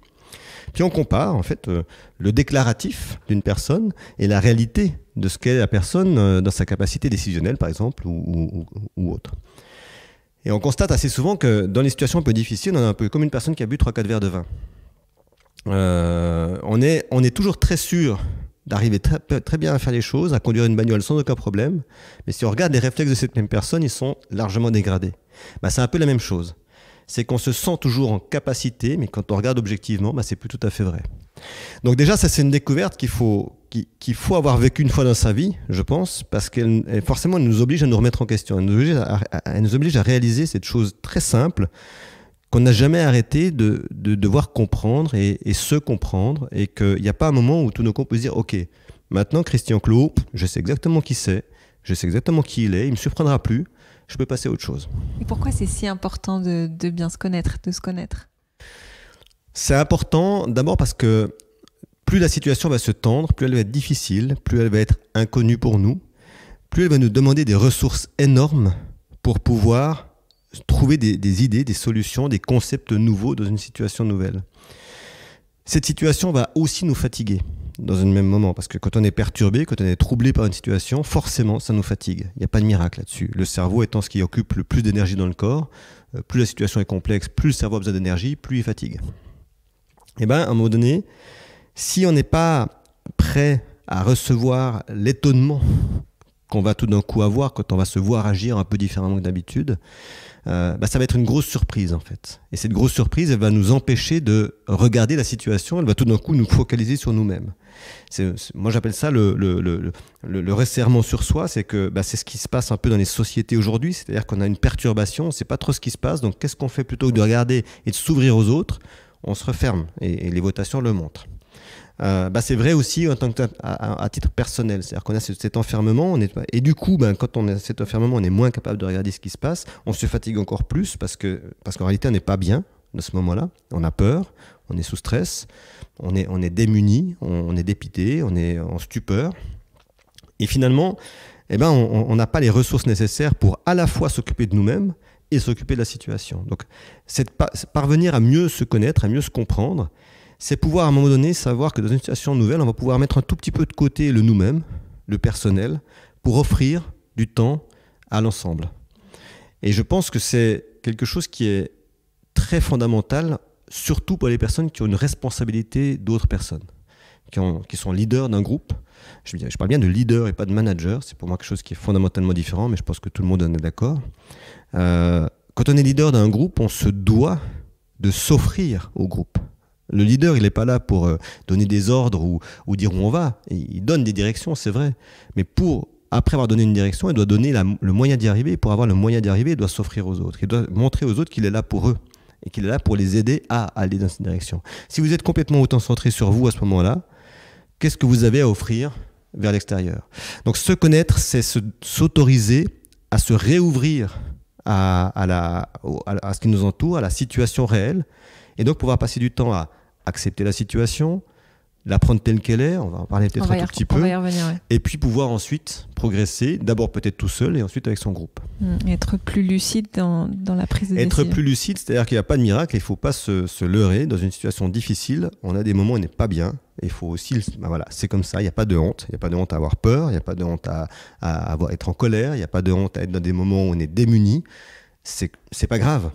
Puis on compare en fait euh, le déclaratif d'une personne et la réalité de ce qu'est la personne euh, dans sa capacité décisionnelle par exemple ou, autre. Et on constate assez souvent que dans les situations un peu difficiles, on est un peu comme une personne qui a bu 3-4 verres de vin. Euh, on, est, toujours très sûr d'arriver très, bien à faire les choses, à conduire une bagnole sans aucun problème. Mais si on regarde les réflexes de cette même personne, ils sont largement dégradés. Bah, c'est un peu la même chose c'est qu'on se sent toujours en capacité, mais quand on regarde objectivement, bah, c'est plus tout à fait vrai. Donc déjà, ça c'est une découverte qu'il faut, qu'il faut avoir vécue une fois dans sa vie, je pense, parce qu'elle forcément elle nous oblige à nous remettre en question, elle nous oblige à, réaliser cette chose très simple qu'on n'a jamais arrêté de, devoir comprendre et, se comprendre, et qu'il n'y a pas un moment où tout nos cons peut se dire, ok, maintenant Christian Clot, je sais exactement qui c'est, je sais exactement qui il est, il ne me surprendra plus, je peux passer à autre chose. pourquoi c'est si important de, bien se connaître, de se connaître C'est important d'abord parce que plus la situation va se tendre, plus elle va être difficile, plus elle va être inconnue pour nous, plus elle va nous demander des ressources énormes pour pouvoir trouver des idées, des solutions, des concepts nouveaux dans une situation nouvelle. Cette situation va aussi nous fatiguer dans un même moment, parce que quand on est perturbé, quand on est troublé par une situation, forcément, ça nous fatigue. Il n'y a pas de miracle là-dessus. Le cerveau étant ce qui occupe le plus d'énergie dans le corps, euh, plus la situation est complexe, plus le cerveau a besoin d'énergie, plus il fatigue. Et eh bien, à un moment donné, si on n'est pas prêt à recevoir l'étonnement qu'on va tout d'un coup avoir quand on va se voir agir un peu différemment que d'habitude, euh, bah, ça va être une grosse surprise en fait. Et cette grosse surprise, elle va nous empêcher de regarder la situation, elle va tout d'un coup nous focaliser sur nous-mêmes. moi j'appelle ça le, le, resserrement sur soi, c'est que bah, c'est ce qui se passe un peu dans les sociétés aujourd'hui, c'est-à-dire qu'on a une perturbation, on ne sait pas trop ce qui se passe, donc qu'est-ce qu'on fait plutôt que de regarder et de s'ouvrir aux autres On se referme, et les votations le montrent. Euh, bah, c'est vrai aussi en tant à, titre personnel. C'est-à-dire qu'on a cet enfermement, on est, et du coup, ben, quand on a cet enfermement, on est moins capable de regarder ce qui se passe, on se fatigue encore plus parce parce qu'en réalité, on n'est pas bien de ce moment-là. On a peur, on est sous stress, on est, on est démuni, on, est dépité, on est en stupeur. Et finalement, eh ben, on n'a pas les ressources nécessaires pour à la fois s'occuper de nous-mêmes et s'occuper de la situation. Donc, c'est parvenir à mieux se connaître, à mieux se comprendre, c'est pouvoir à un moment donné savoir que dans une situation nouvelle, on va pouvoir mettre un tout petit peu de côté le nous-mêmes, le personnel, pour offrir du temps à l'ensemble. Et je pense que c'est quelque chose qui est très fondamental, surtout pour les personnes qui ont une responsabilité d'autres personnes, qui, sont leaders d'un groupe. Je, je, parle bien de leader et pas de manager, c'est pour moi quelque chose qui est fondamentalement différent, mais je pense que tout le monde en est d'accord. Euh, quand on est leader d'un groupe, on se doit de s'offrir au groupe. Le leader, il n'est pas là pour euh, donner des ordres ou, dire où on va. Il donne des directions, c'est vrai. Mais pour après avoir donné une direction, il doit donner le moyen d'y arriver. pour avoir le moyen d'y arriver, il doit s'offrir aux autres. Il doit montrer aux autres qu'il est là pour eux et qu'il est là pour les aider à aller dans cette direction. Si vous êtes complètement autant centré sur vous à ce moment-là, qu'est-ce que vous avez à offrir vers l'extérieur Donc se connaître, c'est s'autoriser à se réouvrir à ce qui nous entoure, à la situation réelle, et donc pouvoir passer du temps à accepter la situation, la prendre telle qu'elle est, on va en parler peut-être un tout petit peu, et puis pouvoir ensuite progresser, d'abord peut-être tout seul et ensuite avec son groupe. Mmh, être plus lucide dans, dans la prise de être décision. Être plus lucide, c'est-à-dire qu'il n'y a pas de miracle, il ne faut pas se, se, leurrer dans une situation difficile, on a des moments où on n'est pas bien, il faut aussi, bah voilà, c'est comme ça, il n'y a pas de honte, il n'y a pas de honte à avoir peur, il n'y a pas de honte à, à avoir, être en colère, il n'y a pas de honte à être dans des moments où on est démuni, c'est pas grave.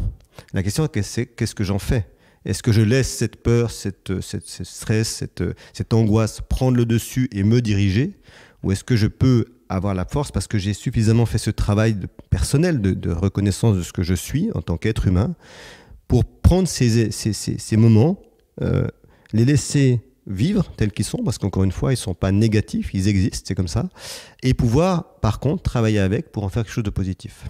La question c'est qu'est-ce que j'en fais est-ce que je laisse cette peur, cette, euh, ce stress, euh, cette, angoisse prendre le dessus et me diriger Ou est-ce que je peux avoir la force parce que j'ai suffisamment fait ce travail personnel de, reconnaissance de ce que je suis en tant qu'être humain pour prendre ces, moments, euh, les laisser vivre tels qu'ils sont, parce qu'encore une fois, ils ne sont pas négatifs, ils existent, c'est comme ça, et pouvoir par contre travailler avec pour en faire quelque chose de positif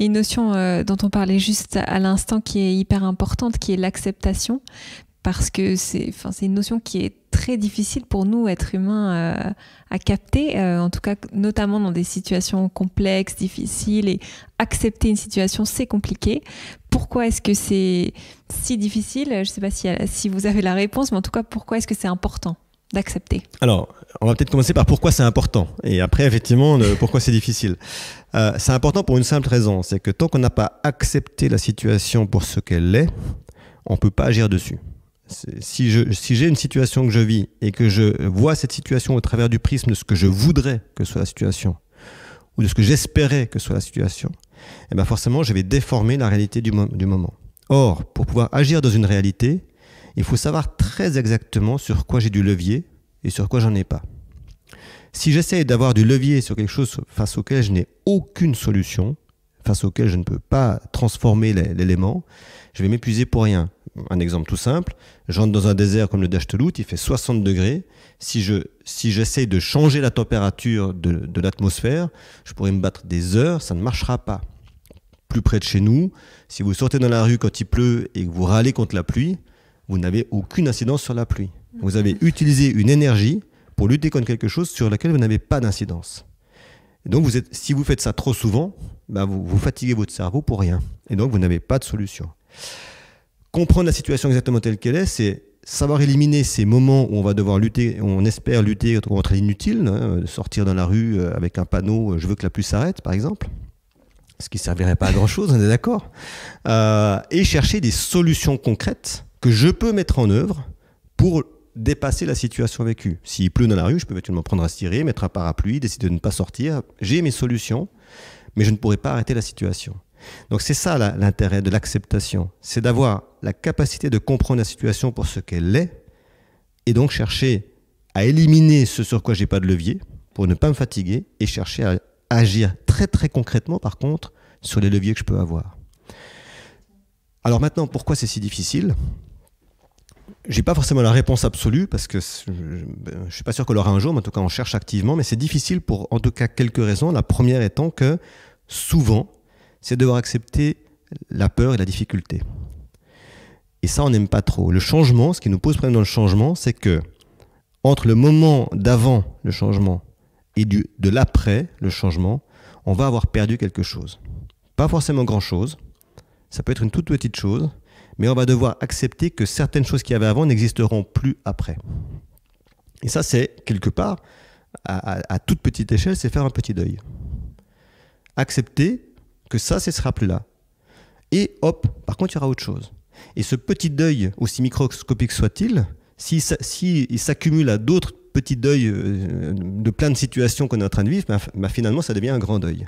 une notion euh, dont on parlait juste à l'instant qui est hyper importante, qui est l'acceptation, parce que c'est une notion qui est très difficile pour nous, êtres humains, euh, à capter, euh, en tout cas notamment dans des situations complexes, difficiles, et accepter une situation, c'est compliqué. Pourquoi est-ce que c'est si difficile Je ne sais pas si vous avez la réponse, mais en tout cas, pourquoi est-ce que c'est important d'accepter Alors, on va peut-être commencer par pourquoi c'est important et après, effectivement, pourquoi c'est difficile. Euh, c'est important pour une simple raison, c'est que tant qu'on n'a pas accepté la situation pour ce qu'elle est, on ne peut pas agir dessus. Si j'ai si une situation que je vis et que je vois cette situation au travers du prisme de ce que je voudrais que soit la situation ou de ce que j'espérais que soit la situation, eh bien forcément, je vais déformer la réalité du moment. Or, pour pouvoir agir dans une réalité, il faut savoir très exactement sur quoi j'ai du levier et sur quoi j'en ai pas. Si j'essaye d'avoir du levier sur quelque chose face auquel je n'ai aucune solution, face auquel je ne peux pas transformer l'élément, je vais m'épuiser pour rien. Un exemple tout simple, j'entre dans un désert comme le d'Achtelout, il fait 60 degrés. Si je si j'essaye de changer la température de, de l'atmosphère, je pourrais me battre des heures, ça ne marchera pas. Plus près de chez nous, si vous sortez dans la rue quand il pleut et que vous râlez contre la pluie, vous n'avez aucune incidence sur la pluie. Vous avez utilisé une énergie pour lutter contre quelque chose sur laquelle vous n'avez pas d'incidence. Donc, vous êtes, si vous faites ça trop souvent, bah, vous, fatiguez votre cerveau pour rien. Et donc, vous n'avez pas de solution. Comprendre la situation exactement telle qu'elle est, c'est savoir éliminer ces moments où on va devoir lutter, on espère lutter contre l'inutile, hein, sortir dans la rue euh, avec un panneau euh, Je veux que la pluie s'arrête, par exemple, ce qui ne servirait pas à grand-chose, on est d'accord, euh, et chercher des solutions concrètes que je peux mettre en œuvre pour dépasser la situation vécue. S'il pleut dans la rue, je peux me prendre à tirer, mettre un parapluie, décider de ne pas sortir. J'ai mes solutions, mais je ne pourrai pas arrêter la situation. Donc c'est ça l'intérêt de l'acceptation, c'est d'avoir la capacité de comprendre la situation pour ce qu'elle est, et donc chercher à éliminer ce sur quoi j'ai pas de levier, pour ne pas me fatiguer, et chercher à agir très très concrètement par contre sur les leviers que je peux avoir. Alors maintenant, pourquoi c'est si difficile j'ai pas forcément la réponse absolue parce que ben, je suis pas sûr qu'on l'aura un jour, mais en tout cas on cherche activement, mais c'est difficile pour en tout cas quelques raisons. La première étant que souvent, c'est devoir accepter la peur et la difficulté. Et ça, on n'aime pas trop. Le changement, ce qui nous pose problème dans le changement, c'est que entre le moment d'avant le changement et de l'après le changement, on va avoir perdu quelque chose. Pas forcément grand-chose, ça peut être une toute petite chose, mais on va devoir accepter que certaines choses qu'il y avait avant n'existeront plus après. Et ça, c'est quelque part, à, toute petite échelle, c'est faire un petit deuil. Accepter que ça, ce sera plus là. Et hop, par contre, il y aura autre chose. Et ce petit deuil, aussi microscopique soit-il, s'il si, s'accumule à d'autres petits deuils euh, de plein de situations qu'on est en train de vivre, ben, ben, finalement, ça devient un grand deuil.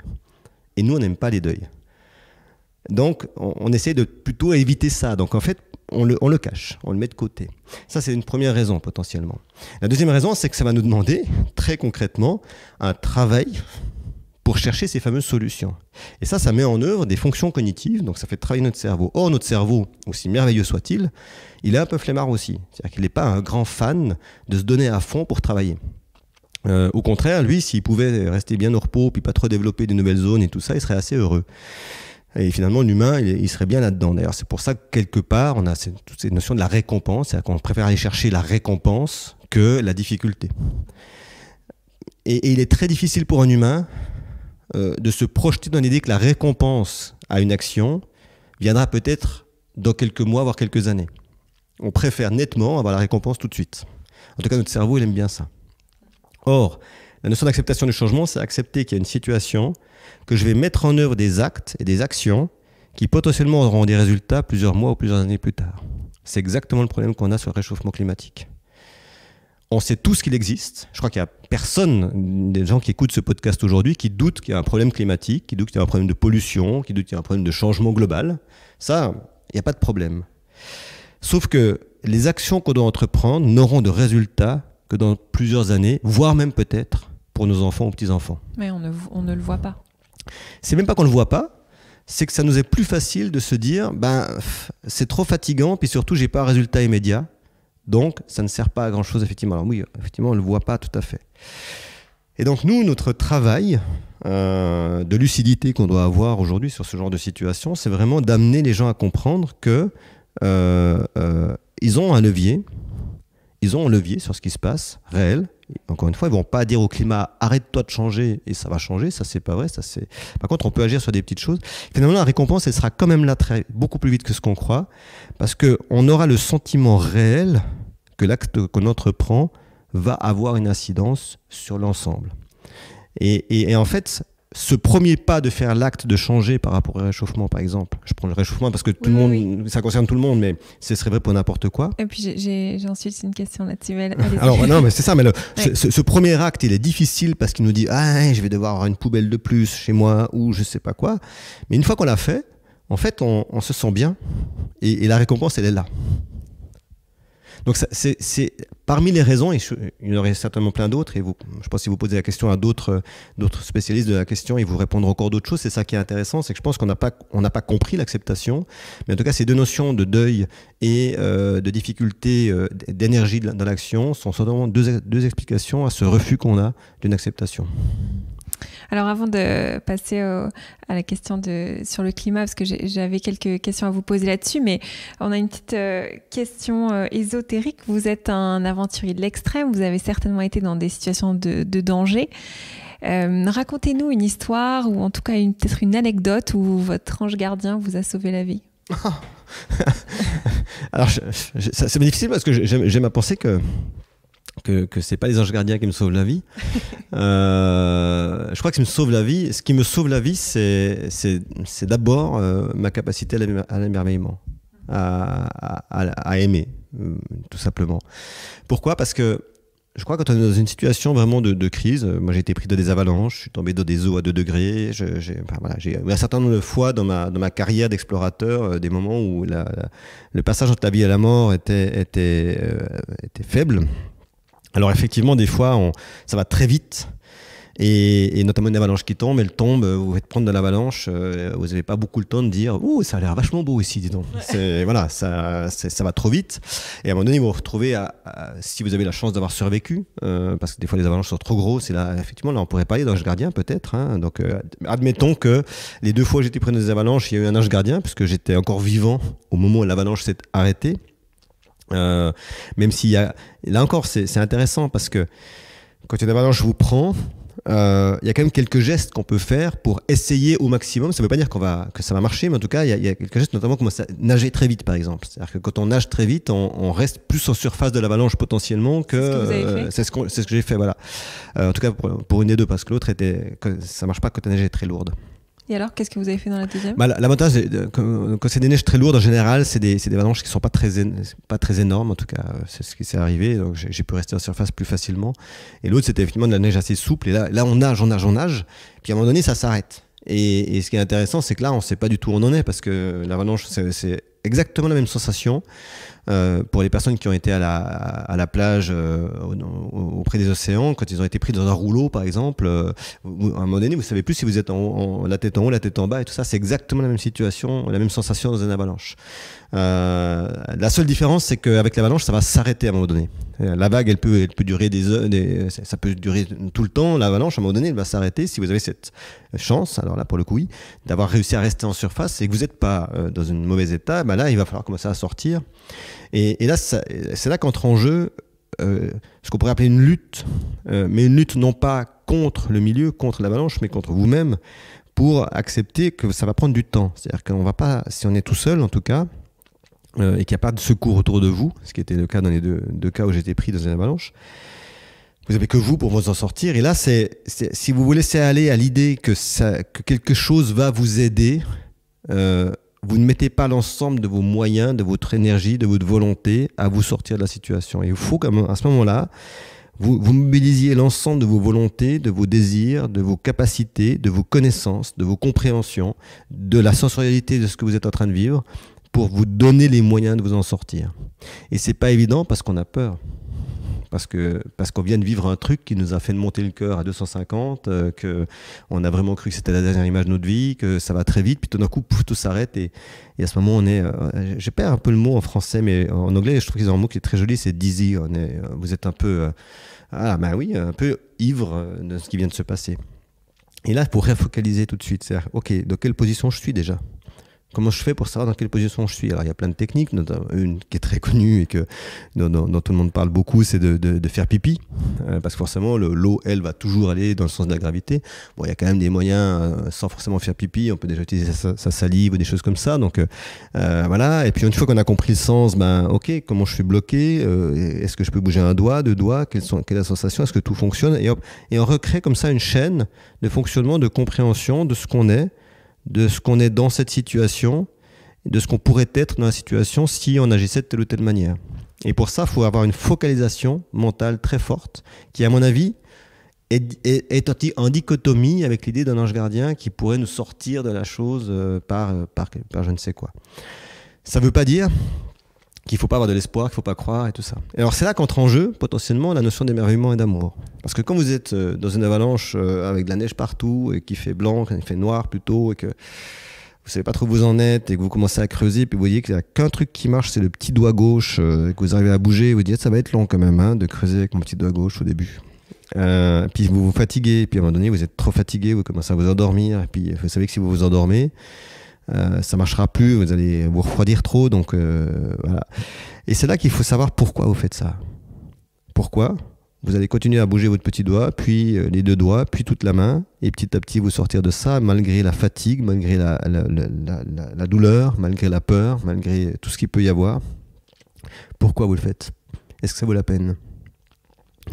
Et nous, on n'aime pas les deuils. Donc, on, essaie de plutôt éviter ça. Donc, en fait, on le, cache, on le met de côté. Ça, c'est une première raison potentiellement. La deuxième raison, c'est que ça va nous demander, très concrètement, un travail pour chercher ces fameuses solutions. Et ça, ça met en œuvre des fonctions cognitives, donc ça fait travailler notre cerveau. Or, notre cerveau, aussi merveilleux soit-il, il est un peu flemmard aussi. C'est-à-dire qu'il n'est pas un grand fan de se donner à fond pour travailler. Euh, au contraire, lui, s'il pouvait rester bien au repos, puis pas trop développer de nouvelles zones et tout ça, il serait assez heureux. Et finalement, l'humain, il, il, serait bien là-dedans. D'ailleurs, c'est pour ça que quelque part, on a toutes ces notions de la récompense, c'est-à-dire qu'on préfère aller chercher la récompense que la difficulté. Et, il est très difficile pour un humain euh, de se projeter dans l'idée que la récompense à une action viendra peut-être dans quelques mois, voire quelques années. On préfère nettement avoir la récompense tout de suite. En tout cas, notre cerveau, il aime bien ça. Or, la notion d'acceptation du changement, c'est accepter qu'il y a une situation, que je vais mettre en œuvre des actes et des actions qui potentiellement auront des résultats plusieurs mois ou plusieurs années plus tard. C'est exactement le problème qu'on a sur le réchauffement climatique. On sait tous qu'il existe. Je crois qu'il n'y a personne des gens qui écoutent ce podcast aujourd'hui qui doute qu'il y a un problème climatique, qui doute qu'il y a un problème de pollution, qui doute qu'il y a un problème de changement global. Ça, il n'y a pas de problème. Sauf que les actions qu'on doit entreprendre n'auront de résultats que dans plusieurs années, voire même peut-être pour nos enfants ou petits-enfants. Mais on ne, on ne le voit pas. C'est même pas qu'on ne le voit pas, c'est que ça nous est plus facile de se dire ben c'est trop fatigant puis surtout j'ai pas un résultat immédiat donc ça ne sert pas à grand chose effectivement alors oui effectivement on le voit pas tout à fait et donc nous notre travail euh, de lucidité qu'on doit avoir aujourd'hui sur ce genre de situation c'est vraiment d'amener les gens à comprendre que euh, euh, ils ont un levier ils ont un levier sur ce qui se passe réel. Encore une fois, ils vont pas dire au climat arrête-toi de changer et ça va changer. Ça c'est pas vrai. Ça c'est. Par contre, on peut agir sur des petites choses. Finalement, la récompense, elle sera quand même là beaucoup plus vite que ce qu'on croit, parce que on aura le sentiment réel que l'acte qu'on entreprend va avoir une incidence sur l'ensemble. et en fait, ce premier pas de faire l'acte de changer par rapport au réchauffement, par exemple, je prends le réchauffement parce que tout le monde, ça concerne tout le monde, mais ce serait vrai pour n'importe quoi. Et puis j'ai ensuite une question là Alors non, mais c'est ça, mais *laughs* ce, premier acte, il est difficile parce qu'il nous dit ah hein, je vais devoir avoir une poubelle de plus chez moi ou je sais pas quoi. Mais une fois qu'on l'a fait, en fait, on, se sent bien et, et la récompense elle est là. Donc c'est parmi les raisons, et il y en aurait certainement plein d'autres, et vous, je pense que si vous posez la question à d'autres spécialistes de la question, ils vous répondront encore d'autres choses. C'est ça qui est intéressant, c'est que je pense qu'on n'a pas, pas compris l'acceptation. Mais en tout cas, ces deux notions de deuil et euh, de difficulté, euh, d'énergie dans l'action sont certainement deux, deux explications à ce refus qu'on a d'une acceptation. Alors avant de passer à la question sur le climat, parce que j'avais quelques questions à vous poser là-dessus, mais on a une petite euh, question euh, ésotérique. Vous êtes un aventurier de l'extrême, vous avez certainement été dans des situations de, danger. Euh, racontez-nous une histoire, ou en tout cas peut-être une anecdote où votre ange gardien vous a sauvé la vie. *laughs* Alors, c'est difficile parce que j'aime à penser que que, que c'est pas les anges gardiens qui me sauvent la vie. *laughs* Euh, je crois que ce qui me sauve la vie, ce qui me sauve la vie, c'est, c'est, c'est d'abord euh, ma capacité à l'émerveillement, à, à, à, aimer, euh, tout simplement. Pourquoi Parce que je crois que quand on est dans une situation vraiment de, de crise, moi j'ai été pris dans des avalanches, je suis tombé dans des eaux à 2 degrés, j'ai, voilà, j'ai eu un certain nombre de fois dans ma, dans ma carrière d'explorateur des moments où le passage entre la vie et la mort était, était, était faible. Alors effectivement, des fois, ça va très vite. Et, notamment une avalanche qui tombe, elle tombe, vous faites prendre de l'avalanche, euh, vous n'avez pas beaucoup le temps de dire Ouh, ça a l'air vachement beau ici, dis donc. Voilà, ça, ça va trop vite. Et à un moment donné, vous vous retrouvez, si vous avez la chance d'avoir survécu, euh, parce que des fois les avalanches sont trop grosses, et là, effectivement, là, on pourrait parler d'âge gardien peut-être. Hein. Donc, euh, admettons que les deux fois où j'étais près des avalanches, il y a eu un ange gardien, puisque j'étais encore vivant au moment où l'avalanche s'est arrêtée. Euh, même s'il y a. Là encore, c'est intéressant parce que quand une avalanche vous prend, euh, il y a quand même quelques gestes qu'on peut faire pour essayer au maximum. Ça ne veut pas dire qu'on va, que ça va marcher, mais en tout cas, il y, a quelques gestes, notamment comme ça, nager très vite, par exemple. C'est-à-dire que quand on nage très vite, on, reste plus en surface de l'avalanche potentiellement que. C'est ce que, euh, j'ai fait, voilà. en tout cas, pour, une des deux, parce que l'autre était. ne ça marche pas quand la neige est très lourde. Et alors, qu'est-ce que vous avez fait dans la deuxième bah, L'avantage, euh, euh, quand c'est des neiges très lourdes, en général, c'est des, des, avalanches qui ne sont pas très, pas très énormes, en tout cas, euh, c'est ce qui s'est arrivé, donc j'ai pu rester en surface plus facilement. Et l'autre, c'était effectivement de la neige assez souple, et là, là, on nage, on nage, on nage, puis à un moment donné, ça s'arrête. Et, ce qui est intéressant, c'est que là, on ne sait pas du tout où on en est, parce que la l'avalanche, c'est exactement la même sensation euh, pour les personnes qui ont été à la, plage euh, auprès des océans, quand ils ont été pris dans un rouleau par exemple, euh, à un moment donné vous ne savez plus si vous êtes la tête en haut, la tête en bas et tout ça, c'est exactement la même situation, la même sensation dans une avalanche. Euh, la seule différence, c'est qu'avec l'avalanche, ça va s'arrêter à un moment donné. Euh, la vague, elle peut, elle peut durer des heures, ça peut durer tout le temps. L'avalanche, à un moment donné, elle va s'arrêter. Si vous avez cette chance, alors là, pour le coup, d'avoir réussi à rester en surface et que vous n'êtes pas euh, dans un mauvais état, bah là, il va falloir commencer à sortir. Et, là, c'est là qu'entre en jeu ce qu'on pourrait appeler une lutte, mais une lutte non pas contre le milieu, contre l'avalanche, mais contre vous-même, pour accepter que ça va prendre du temps. C'est-à-dire qu'on va pas, si on est tout seul en tout cas, euh, et qu'il n'y a pas de secours autour de vous, ce qui était le cas dans les deux, cas où j'étais pris dans une avalanche, vous n'avez que vous pour vous en sortir. Et là, c'est, si vous vous laissez aller à l'idée que, quelque chose va vous aider, euh, vous ne mettez pas l'ensemble de vos moyens, de votre énergie, de votre volonté à vous sortir de la situation. il faut qu'à à ce moment-là, vous, vous mobilisiez l'ensemble de vos volontés, de vos désirs, de vos capacités, de vos connaissances, de vos compréhensions, de la sensorialité de ce que vous êtes en train de vivre pour vous donner les moyens de vous en sortir. Et c'est pas évident parce qu'on a peur. Parce qu'on parce qu'on vient de vivre un truc qui nous a fait monter le cœur à 250, qu'on euh, que on a vraiment cru que c'était la dernière image de notre vie, que ça va très vite, puis tout d'un coup, tout s'arrête. Et, à ce moment, on est. j'ai euh, je perds un peu le mot en français, mais en anglais, je trouve qu'ils ont un mot qui est très joli, c'est dizzy. On est, euh, vous êtes un peu. ah, ben bah oui, un peu ivre de ce qui vient de se passer. Et là, pour réfocaliser tout de suite, c'est ok, de quelle position je suis déjà Comment je fais pour savoir dans quelle position je suis Alors, il y a plein de techniques. Une qui est très connue et que, dont, tout le monde parle beaucoup, c'est de, faire pipi. Euh, parce que forcément, l'eau, lot, elle, va toujours aller dans le sens de la gravité. Bon, il y a quand même des moyens euh, sans forcément faire pipi. On peut déjà utiliser sa, salive ou des choses comme ça. Donc, euh, voilà. Et puis, une fois qu'on a compris le sens, ben, OK, comment je suis bloqué Est-ce que je peux bouger un doigt, deux doigts quelle, sont, quelle est la sensation Est-ce que tout fonctionne et, hop, et on recrée comme ça une chaîne de fonctionnement, de compréhension de ce qu'on est de ce qu'on est dans cette situation, de ce qu'on pourrait être dans la situation si on agissait de telle ou telle manière. Et pour ça, il faut avoir une focalisation mentale très forte, qui à mon avis est, en dichotomie avec l'idée d'un ange gardien qui pourrait nous sortir de la chose euh, par, euh, par, par je ne sais quoi. Ça ne veut pas dire qu'il faut pas avoir de l'espoir, qu'il faut pas croire et tout ça. Et alors c'est là qu'entre en jeu potentiellement la notion d'émerveillement et d'amour. Parce que quand vous êtes euh, dans une avalanche euh, avec de la neige partout et qui fait blanc, qui fait noir plutôt et que vous savez pas trop où vous en êtes et que vous commencez à creuser puis vous voyez qu'il n'y a qu'un truc qui marche, c'est le petit doigt gauche euh, et que vous arrivez à bouger, vous dites ah, ça va être long quand même hein, de creuser avec mon petit doigt gauche au début. puis vous vous fatiguez, puis à un moment donné vous êtes trop fatigué, vous commencez à vous endormir, et puis vous savez que si vous vous endormez, ça euh, ça marchera plus, vous allez vous refroidir trop. Donc euh, voilà. Et c'est là qu'il faut savoir pourquoi vous faites ça. Pourquoi Vous allez continuer à bouger votre petit doigt, puis euh, les deux doigts, puis toute la main, et petit à petit vous sortir de ça malgré la fatigue, malgré la, douleur, malgré la peur, malgré tout ce qu'il peut y avoir. Pourquoi vous le faites Est-ce que ça vaut la peine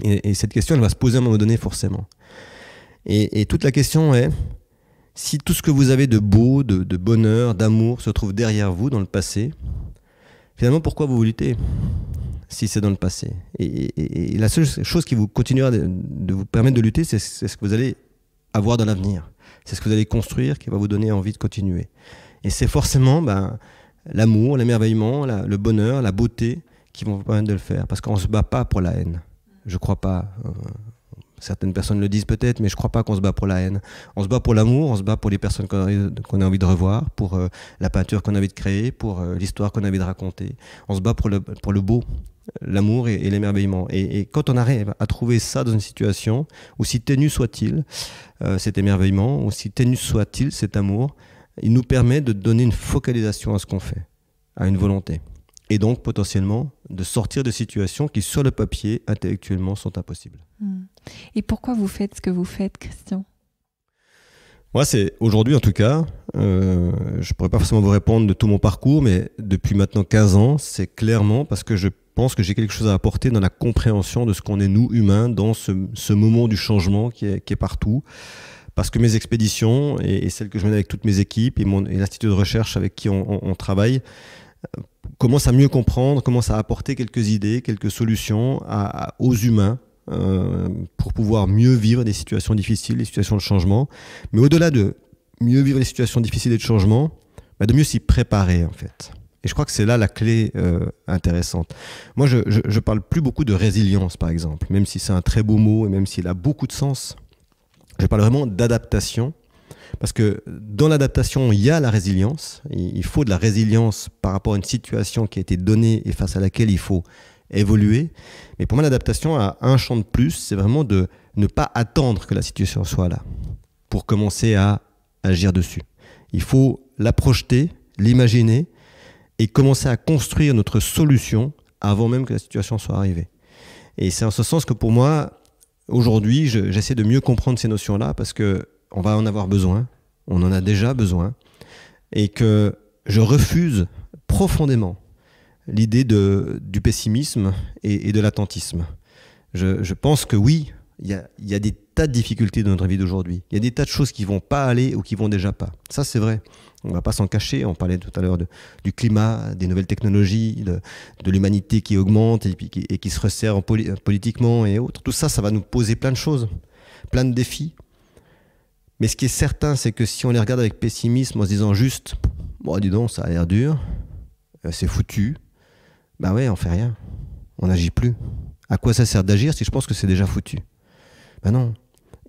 et, cette question, elle va se poser à un moment donné forcément. et toute la question est, si tout ce que vous avez de beau, de, bonheur, d'amour se trouve derrière vous dans le passé, finalement pourquoi vous vous luttez si c'est dans le passé et, la seule chose qui vous continuera de, vous permettre de lutter, c'est ce que vous allez avoir dans l'avenir. C'est ce que vous allez construire qui va vous donner envie de continuer. Et c'est forcément ben, l'amour, l'émerveillement, le bonheur, la beauté qui vont vous permettre de le faire. Parce qu'on ne se bat pas pour la haine. Je ne crois pas. Euh, certaines personnes le disent peut-être, mais je crois pas qu'on se bat pour la haine. On se bat pour l'amour, on se bat pour les personnes qu'on a, envie de revoir, pour euh, la peinture qu'on a envie de créer, pour euh, l'histoire qu'on a envie de raconter. On se bat pour le, pour le beau, l'amour et, l'émerveillement. Et, quand on arrive à trouver ça dans une situation, aussi ténue soit-il, euh, cet émerveillement, aussi ténue soit-il, cet amour, il nous permet de donner une focalisation à ce qu'on fait, à une volonté. Et donc potentiellement de sortir de situations qui sur le papier intellectuellement sont impossibles. Hmm. Et pourquoi vous faites ce que vous faites, Christian Moi, c'est aujourd'hui en tout cas, euh, je ne pourrais pas forcément vous répondre de tout mon parcours, mais depuis maintenant 15 ans, c'est clairement parce que je pense que j'ai quelque chose à apporter dans la compréhension de ce qu'on est nous humains dans ce, moment du changement qui est, partout. Parce que mes expéditions et, celles que je mène avec toutes mes équipes et, l'institut de recherche avec qui on, travaille euh, commencent à mieux comprendre, commencent à apporter quelques idées, quelques solutions aux humains euh, pour pouvoir mieux vivre des situations difficiles, des situations de changement. Mais au-delà de mieux vivre les situations difficiles et de changement, bah, de mieux s'y préparer en fait. Et je crois que c'est là la clé euh, intéressante. Moi, je, je, je, parle plus beaucoup de résilience, par exemple, même si c'est un très beau mot et même s'il a beaucoup de sens. Je parle vraiment d'adaptation, parce que dans l'adaptation, il y a la résilience. Il faut de la résilience par rapport à une situation qui a été donnée et face à laquelle il faut évoluer. Mais pour moi, l'adaptation à un champ de plus, c'est vraiment de ne pas attendre que la situation soit là pour commencer à agir dessus. Il faut la projeter, l'imaginer et commencer à construire notre solution avant même que la situation soit arrivée. Et c'est en ce sens que pour moi, aujourd'hui, j'essaie de mieux comprendre ces notions-là parce que on va en avoir besoin, on en a déjà besoin, et que je refuse profondément l'idée du pessimisme et, de l'attentisme. Je, pense que oui, il y a, des tas de difficultés dans notre vie d'aujourd'hui. Il y a des tas de choses qui vont pas aller ou qui vont déjà pas. Ça, c'est vrai. On ne va pas s'en cacher. On parlait tout à l'heure du climat, des nouvelles technologies, de, l'humanité qui augmente et, qui, se resserre politiquement et autres. Tout ça, ça va nous poser plein de choses, plein de défis. Mais ce qui est certain, c'est que si on les regarde avec pessimisme en se disant juste, bon, dis donc, ça a l'air dur, euh, c'est foutu, bah ouais, on fait rien. On n'agit plus. À quoi ça sert d'agir si je pense que c'est déjà foutu Bah non.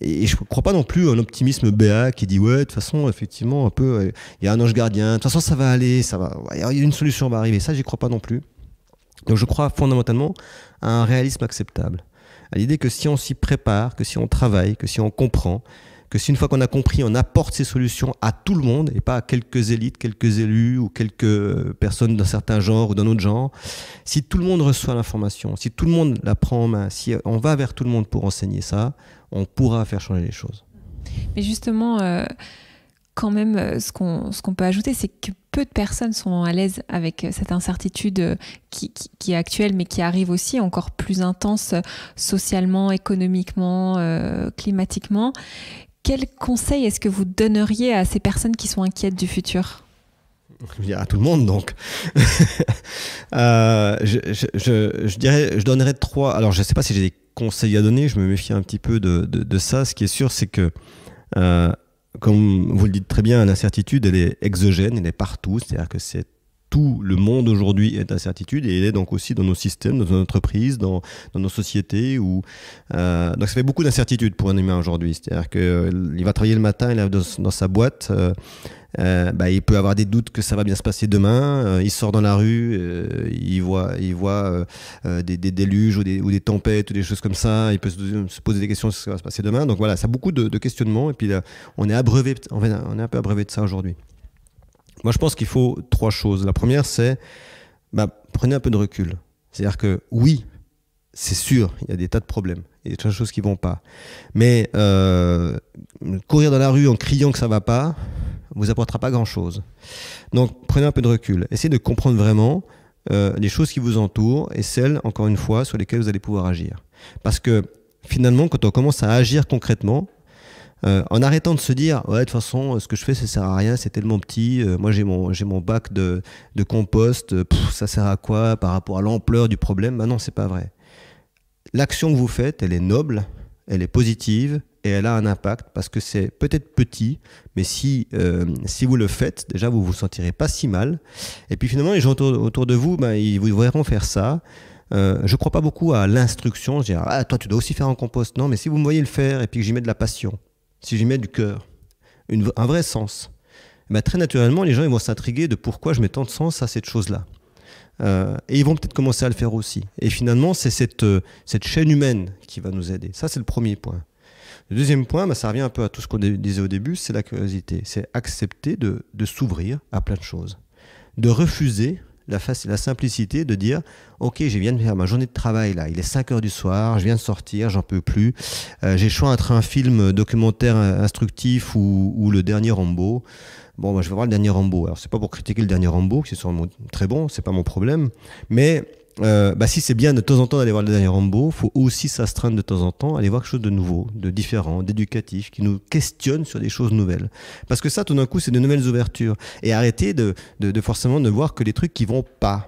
Et, je ne crois pas non plus un optimisme béat qui dit ouais, de toute façon, effectivement, un peu, euh, il y a un ange gardien, de toute façon, ça va aller, ça va, une solution va arriver. Ça, j'y crois pas non plus. Donc je crois fondamentalement à un réalisme acceptable, à l'idée que si on s'y prépare, que si on travaille, que si on comprend, que si une fois qu'on a compris, on apporte ces solutions à tout le monde et pas à quelques élites, quelques élus ou quelques personnes d'un certain genre ou d'un autre genre, si tout le monde reçoit l'information, si tout le monde la prend en main, si on va vers tout le monde pour enseigner ça, on pourra faire changer les choses. Mais justement, euh, quand même, euh, ce qu'on peut ajouter, c'est que peu de personnes sont à l'aise avec euh, cette incertitude qui, est actuelle, mais qui arrive aussi encore plus intense socialement, économiquement, climatiquement. Quel conseil est-ce que vous donneriez à ces personnes qui sont inquiètes du futur je dirais à tout le monde donc. *laughs* Euh, je, dirais, je donnerais trois. Alors je ne sais pas si j'ai des conseils à donner. Je me méfie un petit peu de, de, ça. Ce qui est sûr, c'est que euh, comme vous le dites très bien, l'incertitude, elle est exogène, elle est partout. C'est-à-dire que c'est tout le monde aujourd'hui est incertitude et il est donc aussi dans nos systèmes, dans nos entreprises, dans, nos sociétés. Où, euh, donc ça fait beaucoup d'incertitudes pour un humain aujourd'hui. C'est-à-dire qu'il euh, va travailler le matin, il est dans, sa boîte. Euh, bah, il peut avoir des doutes que ça va bien se passer demain. il sort dans la rue, il voit, il voit des, déluges ou des, tempêtes ou des choses comme ça. Il peut se, poser des questions sur ce qui va se passer demain. Donc voilà, ça a beaucoup de, questionnements. Et puis on est abreuvé, on est un peu abreuvé de ça aujourd'hui. Moi, je pense qu'il faut trois choses. La première, c'est bah, prenez un peu de recul. C'est-à-dire que oui, c'est sûr, il y a des tas de problèmes, il y a des tas de choses qui vont pas. Mais euh, courir dans la rue en criant que ça va pas, vous apportera pas grand-chose. Donc prenez un peu de recul, essayez de comprendre vraiment euh, les choses qui vous entourent et celles, encore une fois, sur lesquelles vous allez pouvoir agir. Parce que finalement, quand on commence à agir concrètement, euh, en arrêtant de se dire ouais de toute façon ce que je fais ça sert à rien c'est tellement petit euh, moi j'ai mon j'ai mon bac de, de compost euh, ça sert à quoi par rapport à l'ampleur du problème bah non c'est pas vrai l'action que vous faites elle est noble elle est positive et elle a un impact parce que c'est peut-être petit, mais si, si vous le faites, déjà vous vous sentirez pas si mal. Et puis finalement, les gens autour, de vous, ben, ils vous verront faire ça. je ne crois pas beaucoup à l'instruction. Je dis, ah, toi, tu dois aussi faire un compost. Non, mais si vous me voyez le faire et puis que j'y mets de la passion, si j'y mets du cœur, un vrai sens, eh ben, très naturellement, les gens ils vont s'intriguer de pourquoi je mets tant de sens à cette chose-là. Euh, et ils vont peut-être commencer à le faire aussi. Et finalement, c'est cette, euh, cette chaîne humaine qui va nous aider. Ça, c'est le premier point. Le deuxième point, ben, ça revient un peu à tout ce qu'on disait au début, c'est la curiosité. C'est accepter de, de s'ouvrir à plein de choses. De refuser la, la simplicité de dire Ok, je viens de faire ma journée de travail là, il est 5 heures du soir, je viens de sortir, j'en peux plus. Euh, j'ai choix entre un film documentaire instructif ou, le dernier Rambo. Bon, je vais voir le dernier Rambo. Alors, c'est pas pour critiquer le dernier Rambo, qui est sûrement très bon, c'est pas mon problème, mais euh, bah si c'est bien de temps en temps d'aller voir le dernier Rambo, faut aussi s'astreindre de temps en temps, aller voir quelque chose de nouveau, de différent, d'éducatif, qui nous questionne sur des choses nouvelles. Parce que ça, tout d'un coup, c'est de nouvelles ouvertures. Et arrêter de, de, de forcément ne voir que les trucs qui vont pas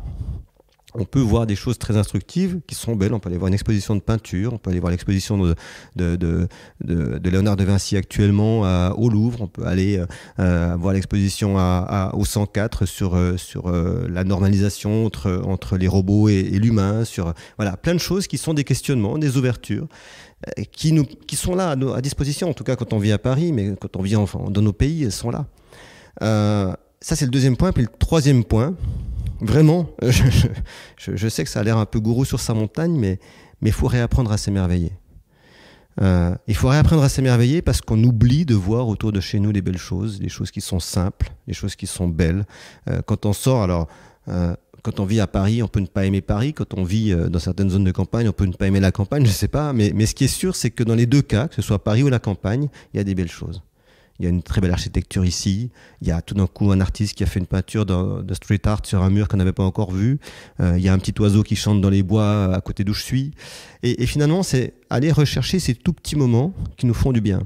on peut voir des choses très instructives qui sont belles. On peut aller voir une exposition de peinture, on peut aller voir l'exposition de, de, de Léonard de Vinci actuellement au Louvre, on peut aller euh, euh, voir l'exposition à, au 104 sur, euh, sur la normalisation entre, entre les robots et, l'humain, sur voilà, plein de choses qui sont des questionnements, des ouvertures. qui, nous, qui sont là à, disposition, en tout cas quand on vit à Paris, mais quand on vit dans nos pays, elles sont là. ça, c'est le deuxième point. Puis le troisième point, Vraiment, euh, je, sais que ça a l'air un peu gourou sur sa montagne, mais il faut réapprendre à s'émerveiller. Euh, il faut réapprendre à s'émerveiller parce qu'on oublie de voir autour de chez nous des belles choses, des choses qui sont simples, des choses qui sont belles. Euh, quand on sort, alors, quand on vit à Paris, on peut ne pas aimer Paris. Quand on vit dans certaines zones de campagne, on peut ne pas aimer la campagne, je ne sais pas. mais ce qui est sûr, c'est que dans les deux cas, que ce soit Paris ou la campagne, il y a des belles choses il y a une très belle architecture ici, il y a tout d'un coup un artiste qui a fait une peinture de, street art sur un mur qu'on n'avait pas encore vu, euh, il y a un petit oiseau qui chante dans les bois à côté d'où je suis. Et, finalement, c'est aller rechercher ces tout petits moments qui nous font du bien.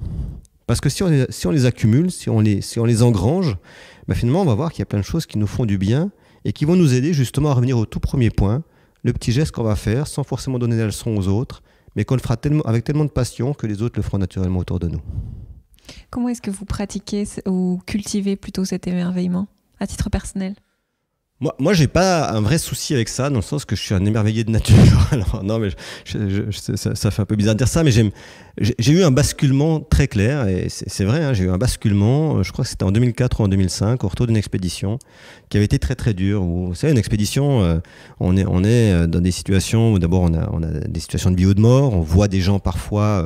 Parce que si on les, accumule, si on les, si on les engrange, ben finalement, on va voir qu'il y a plein de choses qui nous font du bien et qui vont nous aider justement à revenir au tout premier point, le petit geste qu'on va faire sans forcément donner la leçon aux autres, mais qu'on le fera avec tellement de passion que les autres le feront naturellement autour de nous. Comment est-ce que vous pratiquez ou cultivez plutôt cet émerveillement à titre personnel moi, moi j'ai pas un vrai souci avec ça, dans le sens que je suis un émerveillé de nature. *laughs* Alors, non, mais ça, ça, fait un peu bizarre de dire ça, mais j'aime, j'ai eu un basculement très clair, et c'est vrai, hein, j'ai eu un basculement, euh, je crois que c'était en 2004 ou en 2005, au retour d'une expédition qui avait été très très dure. vous savez, une expédition, euh, on, est, on est euh, dans des situations où d'abord on a, des situations de bio de mort, on voit des gens parfois,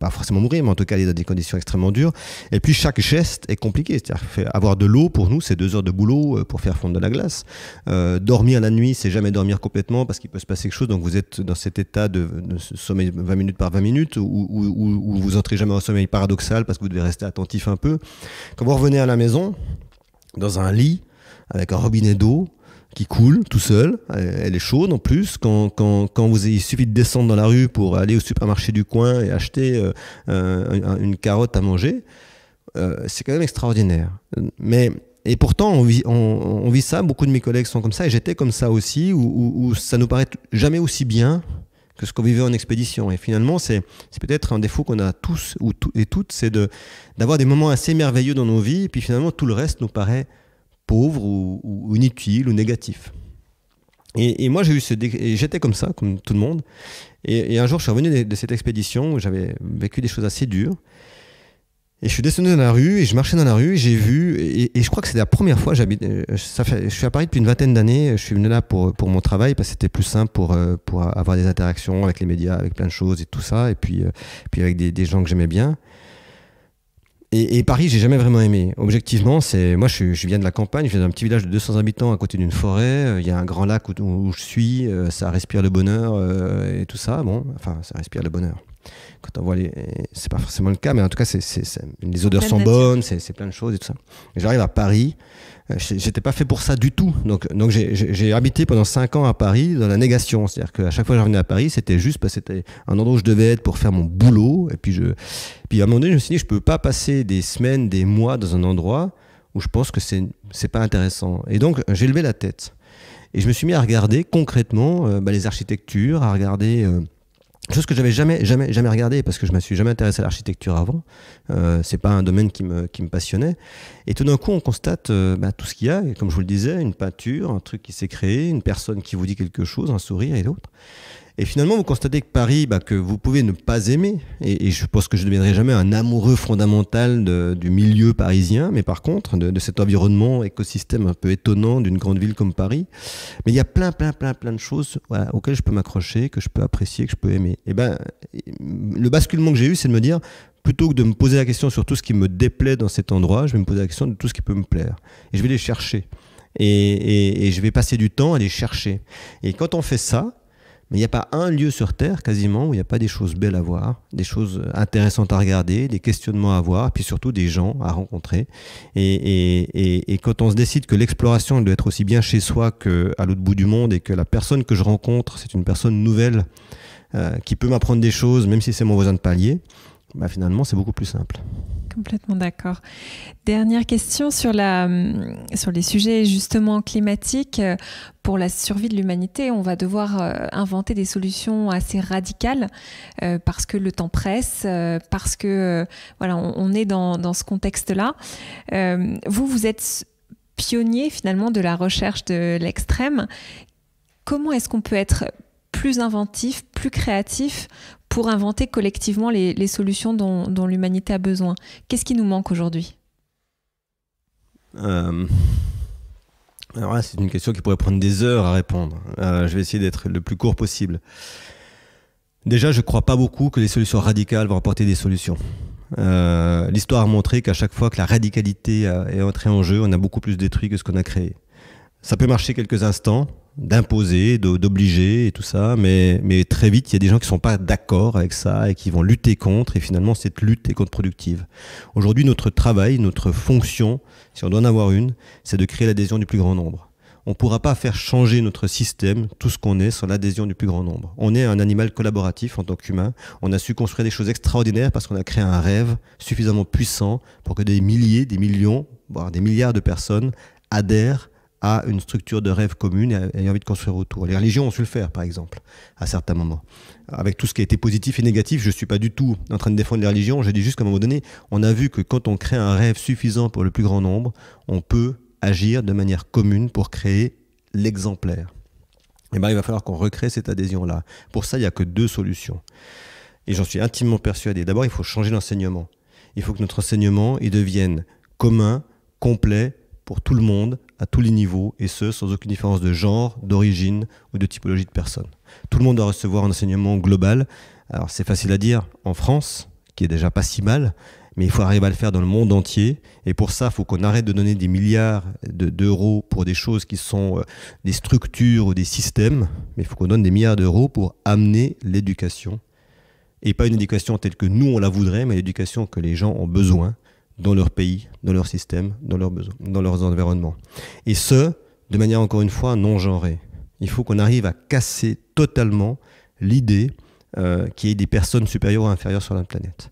pas forcément mourir, mais en tout cas dans des conditions extrêmement dures. Et puis chaque geste est compliqué, c'est-à-dire avoir de l'eau pour nous, c'est deux heures de boulot pour faire fondre de la glace. dormir la nuit, c'est jamais dormir complètement parce qu'il peut se passer quelque chose, donc vous êtes dans cet état de, de sommeil 20 minutes par 20 minutes où, vous entrez jamais en sommeil paradoxal parce que vous devez rester attentif un peu. Quand vous revenez à la maison, dans un lit, avec un robinet d'eau, qui coule tout seul. Euh, elle est chaude en plus. Quand, vous, il suffit de descendre dans la rue pour aller au supermarché du coin et acheter euh, une, carotte à manger, euh, c'est quand même extraordinaire. Mais et pourtant, on vit, on, vit, ça. Beaucoup de mes collègues sont comme ça et j'étais comme ça aussi, où, où, où ça nous paraît jamais aussi bien que ce qu'on vivait en expédition. Et finalement, c'est peut-être un défaut qu'on a tous ou et toutes, c'est d'avoir des moments assez merveilleux dans nos vies, et puis finalement, tout le reste nous paraît pauvre ou, inutile ou négatif. Et, moi, j'ai eu ce j'étais comme ça, comme tout le monde. Et, un jour, je suis revenu de, de cette expédition où j'avais vécu des choses assez dures. Et je suis descendu dans la rue et je marchais dans la rue et j'ai vu, et, je crois que c'est la première fois, j'habite, euh, je suis à Paris depuis une vingtaine d'années, je suis venu là pour, pour mon travail parce que c'était plus simple pour, euh, pour avoir des interactions avec les médias, avec plein de choses et tout ça, et puis, euh, puis avec des, des gens que j'aimais bien. Et, et Paris, j'ai jamais vraiment aimé. Objectivement, c'est moi, je, viens de la campagne, je viens d'un petit village de 200 habitants à côté d'une forêt. Il y a un grand lac où, où je suis, ça respire le bonheur et tout ça. Bon, enfin, ça respire le bonheur. Quand on voit les. Euh, c'est pas forcément le cas, mais en tout cas, les odeurs sont bonnes, c'est plein de choses et tout ça. j'arrive à Paris, euh, j'étais pas fait pour ça du tout. Donc, donc j'ai, habité pendant 5 ans à Paris dans la négation. C'est-à-dire qu'à chaque fois que je à Paris, c'était juste parce que c'était un endroit où je devais être pour faire mon boulot. Et puis, je, puis à un moment donné, je me suis dit, je peux pas passer des semaines, des mois dans un endroit où je pense que c'est, pas intéressant. Et donc, j'ai levé la tête. Et je me suis mis à regarder concrètement euh, bah, les architectures, à regarder. Chose que j'avais jamais, jamais, jamais regardé parce que je me suis jamais intéressé à l'architecture avant. Euh, c'est pas un domaine qui me, qui me passionnait. Et tout d'un coup, on constate euh, bah, tout ce qu'il y a. comme je vous le disais, une peinture, un truc qui s'est créé, une personne qui vous dit quelque chose, un sourire et d'autres. Et finalement, vous constatez que Paris, bah, que vous pouvez ne pas aimer, et, je pense que je ne deviendrai jamais un amoureux fondamental du milieu parisien, mais par contre, de, cet environnement, écosystème un peu étonnant d'une grande ville comme Paris. Mais il y a plein, plein, plein, plein de choses auxquelles je peux m'accrocher, que je peux apprécier, que je peux aimer. Et ben, le basculement que j'ai eu, c'est de me dire, plutôt que de me poser la question sur tout ce qui me déplaît dans cet endroit, je vais me poser la question de tout ce qui peut me plaire. Et je vais les chercher. Et, et, je vais passer du temps à les chercher. Et quand on fait ça, il n'y a pas un lieu sur Terre quasiment où il n'y a pas des choses belles à voir, des choses euh, intéressantes à regarder, des questionnements à voir, puis surtout des gens à rencontrer. Et, quand on se décide que l'exploration doit être aussi bien chez soi qu'à l'autre bout du monde et que la personne que je rencontre, c'est une personne nouvelle euh, qui peut m'apprendre des choses, même si c'est mon voisin de palier, bah finalement, c'est beaucoup plus simple. Complètement d'accord. Dernière question sur, la, hum, sur les sujets justement climatiques. Euh, pour la survie de l'humanité, on va devoir euh, inventer des solutions assez radicales euh, parce que le temps presse, parce que voilà, on, est dans, dans ce contexte-là. vous, vous êtes pionnier finalement de la recherche de l'extrême. Comment est-ce qu'on peut être plus inventif, plus créatif pour inventer collectivement les, solutions dont, l'humanité a besoin. Qu'est-ce qui nous manque aujourd'hui euh, Alors c'est une question qui pourrait prendre des heures à répondre. Euh, je vais essayer d'être le plus court possible. Déjà, je ne crois pas beaucoup que les solutions radicales vont apporter des solutions. Euh, l'histoire a montré qu'à chaque fois que la radicalité est entrée en jeu, on a beaucoup plus détruit que ce qu'on a créé ça peut marcher quelques instants d'imposer, d'obliger et tout ça, mais, mais très vite, il y a des gens qui ne sont pas d'accord avec ça et qui vont lutter contre, et finalement, cette lutte est contre-productive. Aujourd'hui, notre travail, notre fonction, si on doit en avoir une, c'est de créer l'adhésion du plus grand nombre. On ne pourra pas faire changer notre système, tout ce qu'on est, sans l'adhésion du plus grand nombre. On est un animal collaboratif en tant qu'humain. On a su construire des choses extraordinaires parce qu'on a créé un rêve suffisamment puissant pour que des milliers, des millions, voire des milliards de personnes adhèrent à une structure de rêve commune et, à envie de construire autour. Les religions ont su le faire, par exemple, à certains moments. Avec tout ce qui a été positif et négatif, je ne suis pas du tout en train de défendre les religions. Je dis juste qu'à un moment donné, on a vu que quand on crée un rêve suffisant pour le plus grand nombre, on peut agir de manière commune pour créer l'exemplaire. Et eh ben, il va falloir qu'on recrée cette adhésion-là. Pour ça, il n'y a que deux solutions. Et j'en suis intimement persuadé. D'abord, il faut changer l'enseignement. Il faut que notre enseignement il devienne commun, complet, pour tout le monde, à tous les niveaux, et ce, sans aucune différence de genre, d'origine ou de typologie de personne. Tout le monde doit recevoir un enseignement global. Alors c'est facile à dire en France, qui est déjà pas si mal, mais il faut arriver à le faire dans le monde entier. Et pour ça, il faut qu'on arrête de donner des milliards d'euros pour des choses qui sont euh, des structures ou des systèmes, mais il faut qu'on donne des milliards d'euros pour amener l'éducation. Et pas une éducation telle que nous, on la voudrait, mais l'éducation que les gens ont besoin dans leur pays, dans leur système, dans leurs besoins, dans leurs environnements. Et ce, de manière encore une fois non genrée. Il faut qu'on arrive à casser totalement l'idée euh, qu'il y ait des personnes supérieures ou inférieures sur la planète.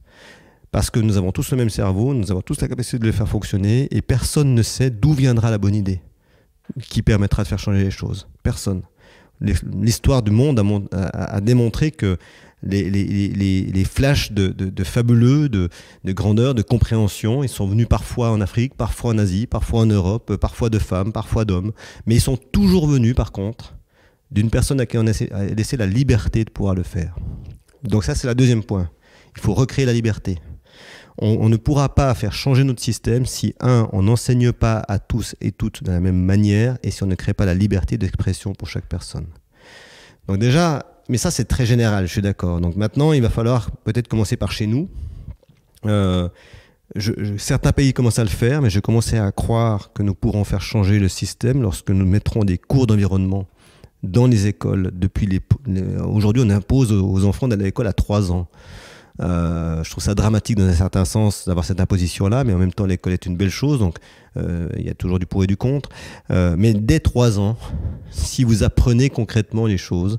Parce que nous avons tous le même cerveau, nous avons tous la capacité de les faire fonctionner, et personne ne sait d'où viendra la bonne idée qui permettra de faire changer les choses. Personne. L'histoire du monde a démontré que les, flashs de, fabuleux, de, grandeur, de compréhension. Ils sont venus parfois en Afrique, parfois en Asie, parfois en Europe, euh, parfois de femmes, parfois d'hommes. Mais ils sont toujours venus, par contre, d'une personne à qui on a laissé la liberté de pouvoir le faire. Donc ça, c'est le deuxième point. Il faut recréer la liberté. On, on, ne pourra pas faire changer notre système si, un, on n'enseigne pas à tous et toutes de la même manière et si on ne crée pas la liberté d'expression pour chaque personne. Donc déjà, mais ça, c'est très général, je suis d'accord. Donc maintenant, il va falloir peut-être commencer par chez nous. Euh, certains pays commencent à le faire, mais j'ai commençais à croire que nous pourrons faire changer le système lorsque nous mettrons des cours d'environnement dans les écoles. Depuis aujourd'hui, on impose aux enfants d'aller à l'école à 3 ans. Euh, je trouve ça dramatique dans un certain sens d'avoir cette imposition-là, mais en même temps, l'école est une belle chose, donc euh, il y a toujours du pour et du contre. mais dès 3 ans, si vous apprenez concrètement les choses,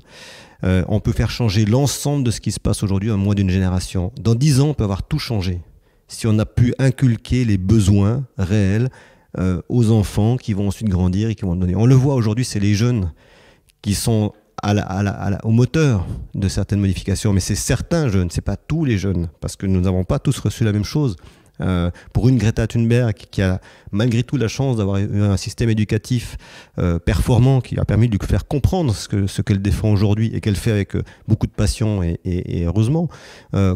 euh, on peut faire changer l'ensemble de ce qui se passe aujourd'hui en moins d'une génération. Dans dix ans, on peut avoir tout changé si on a pu inculquer les besoins réels euh, aux enfants qui vont ensuite grandir et qui vont donner. On le voit aujourd'hui, c'est les jeunes qui sont au moteur de certaines modifications, mais c'est certains jeunes, c'est pas tous les jeunes, parce que nous n'avons pas tous reçu la même chose. Euh, pour une Greta Thunberg qui a malgré tout la chance d'avoir un système éducatif euh, performant qui a permis de lui faire comprendre ce qu'elle ce qu'elle défend aujourd'hui et qu'elle fait avec euh, beaucoup de passion et, et heureusement.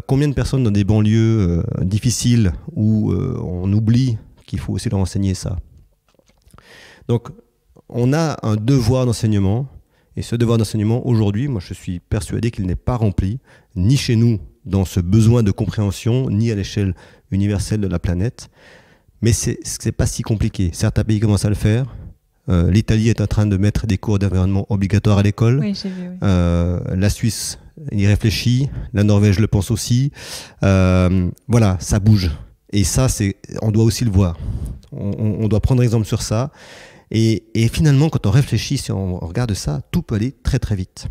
combien de personnes dans des banlieues difficiles où on oublie qu'il faut aussi leur enseigner ça Donc on a un devoir d'enseignement. Et ce devoir d'enseignement, aujourd'hui, moi je suis persuadé qu'il n'est pas rempli, ni chez nous dans ce besoin de compréhension, ni à l'échelle universelle de la planète. Mais c'est n'est pas si compliqué. Certains pays commencent à le faire. Euh, L'Italie est en train de mettre des cours d'environnement obligatoires à l'école. Euh, la Suisse y réfléchit. La Norvège le pense aussi. Euh, voilà, ça bouge. Et ça, on doit aussi le voir. On, doit prendre exemple sur ça. Et, finalement, quand on réfléchit, si on regarde ça, tout peut aller très très vite.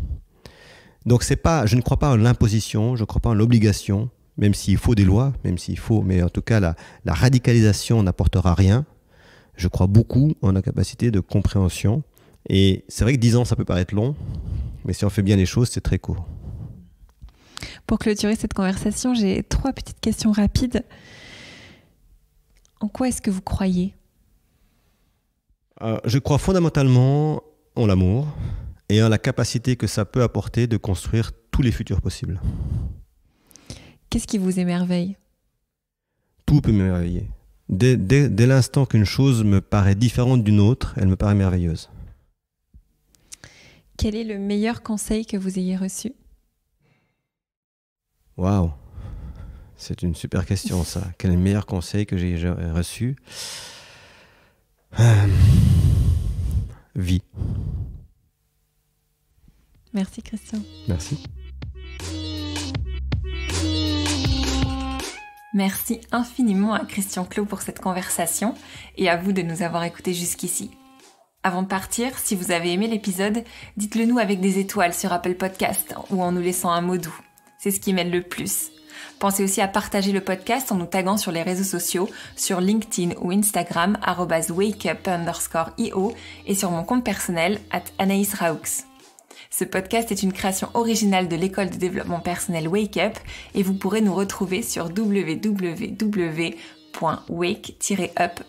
Donc c'est pas, je ne crois pas en l'imposition, je ne crois pas en l'obligation, même s'il faut des lois, même s'il faut, mais en tout cas, la, radicalisation n'apportera rien. Je crois beaucoup en la capacité de compréhension. Et c'est vrai que 10 ans, ça peut paraître long, mais si on fait bien les choses, c'est très court. Pour clôturer cette conversation, j'ai trois petites questions rapides. En quoi est-ce que vous croyez euh, Je crois fondamentalement en l'amour et en la capacité que ça peut apporter de construire tous les futurs possibles. Qu'est-ce qui vous émerveille Tout peut m'émerveiller. Dès, dès, l'instant qu'une chose me paraît différente d'une autre, elle me paraît merveilleuse. Quel est le meilleur conseil que vous ayez reçu Waouh C'est une super question ça. *laughs* Quel est le meilleur conseil que j'ai euh, reçu euh, Vie. Merci Christian. Merci. Merci infiniment à Christian Clot pour cette conversation et à vous de nous avoir écoutés jusqu'ici. Avant de partir, si vous avez aimé l'épisode, dites-le nous avec des étoiles sur Apple Podcast ou en nous laissant un mot doux. C'est ce qui m'aide le plus. Pensez aussi à partager le podcast en nous taguant sur les réseaux sociaux, sur LinkedIn ou Instagram, wakeup underscore et sur mon compte personnel, at Anaïs ce podcast est une création originale de l'école de développement personnel Wake Up et vous pourrez nous retrouver sur www.wake-up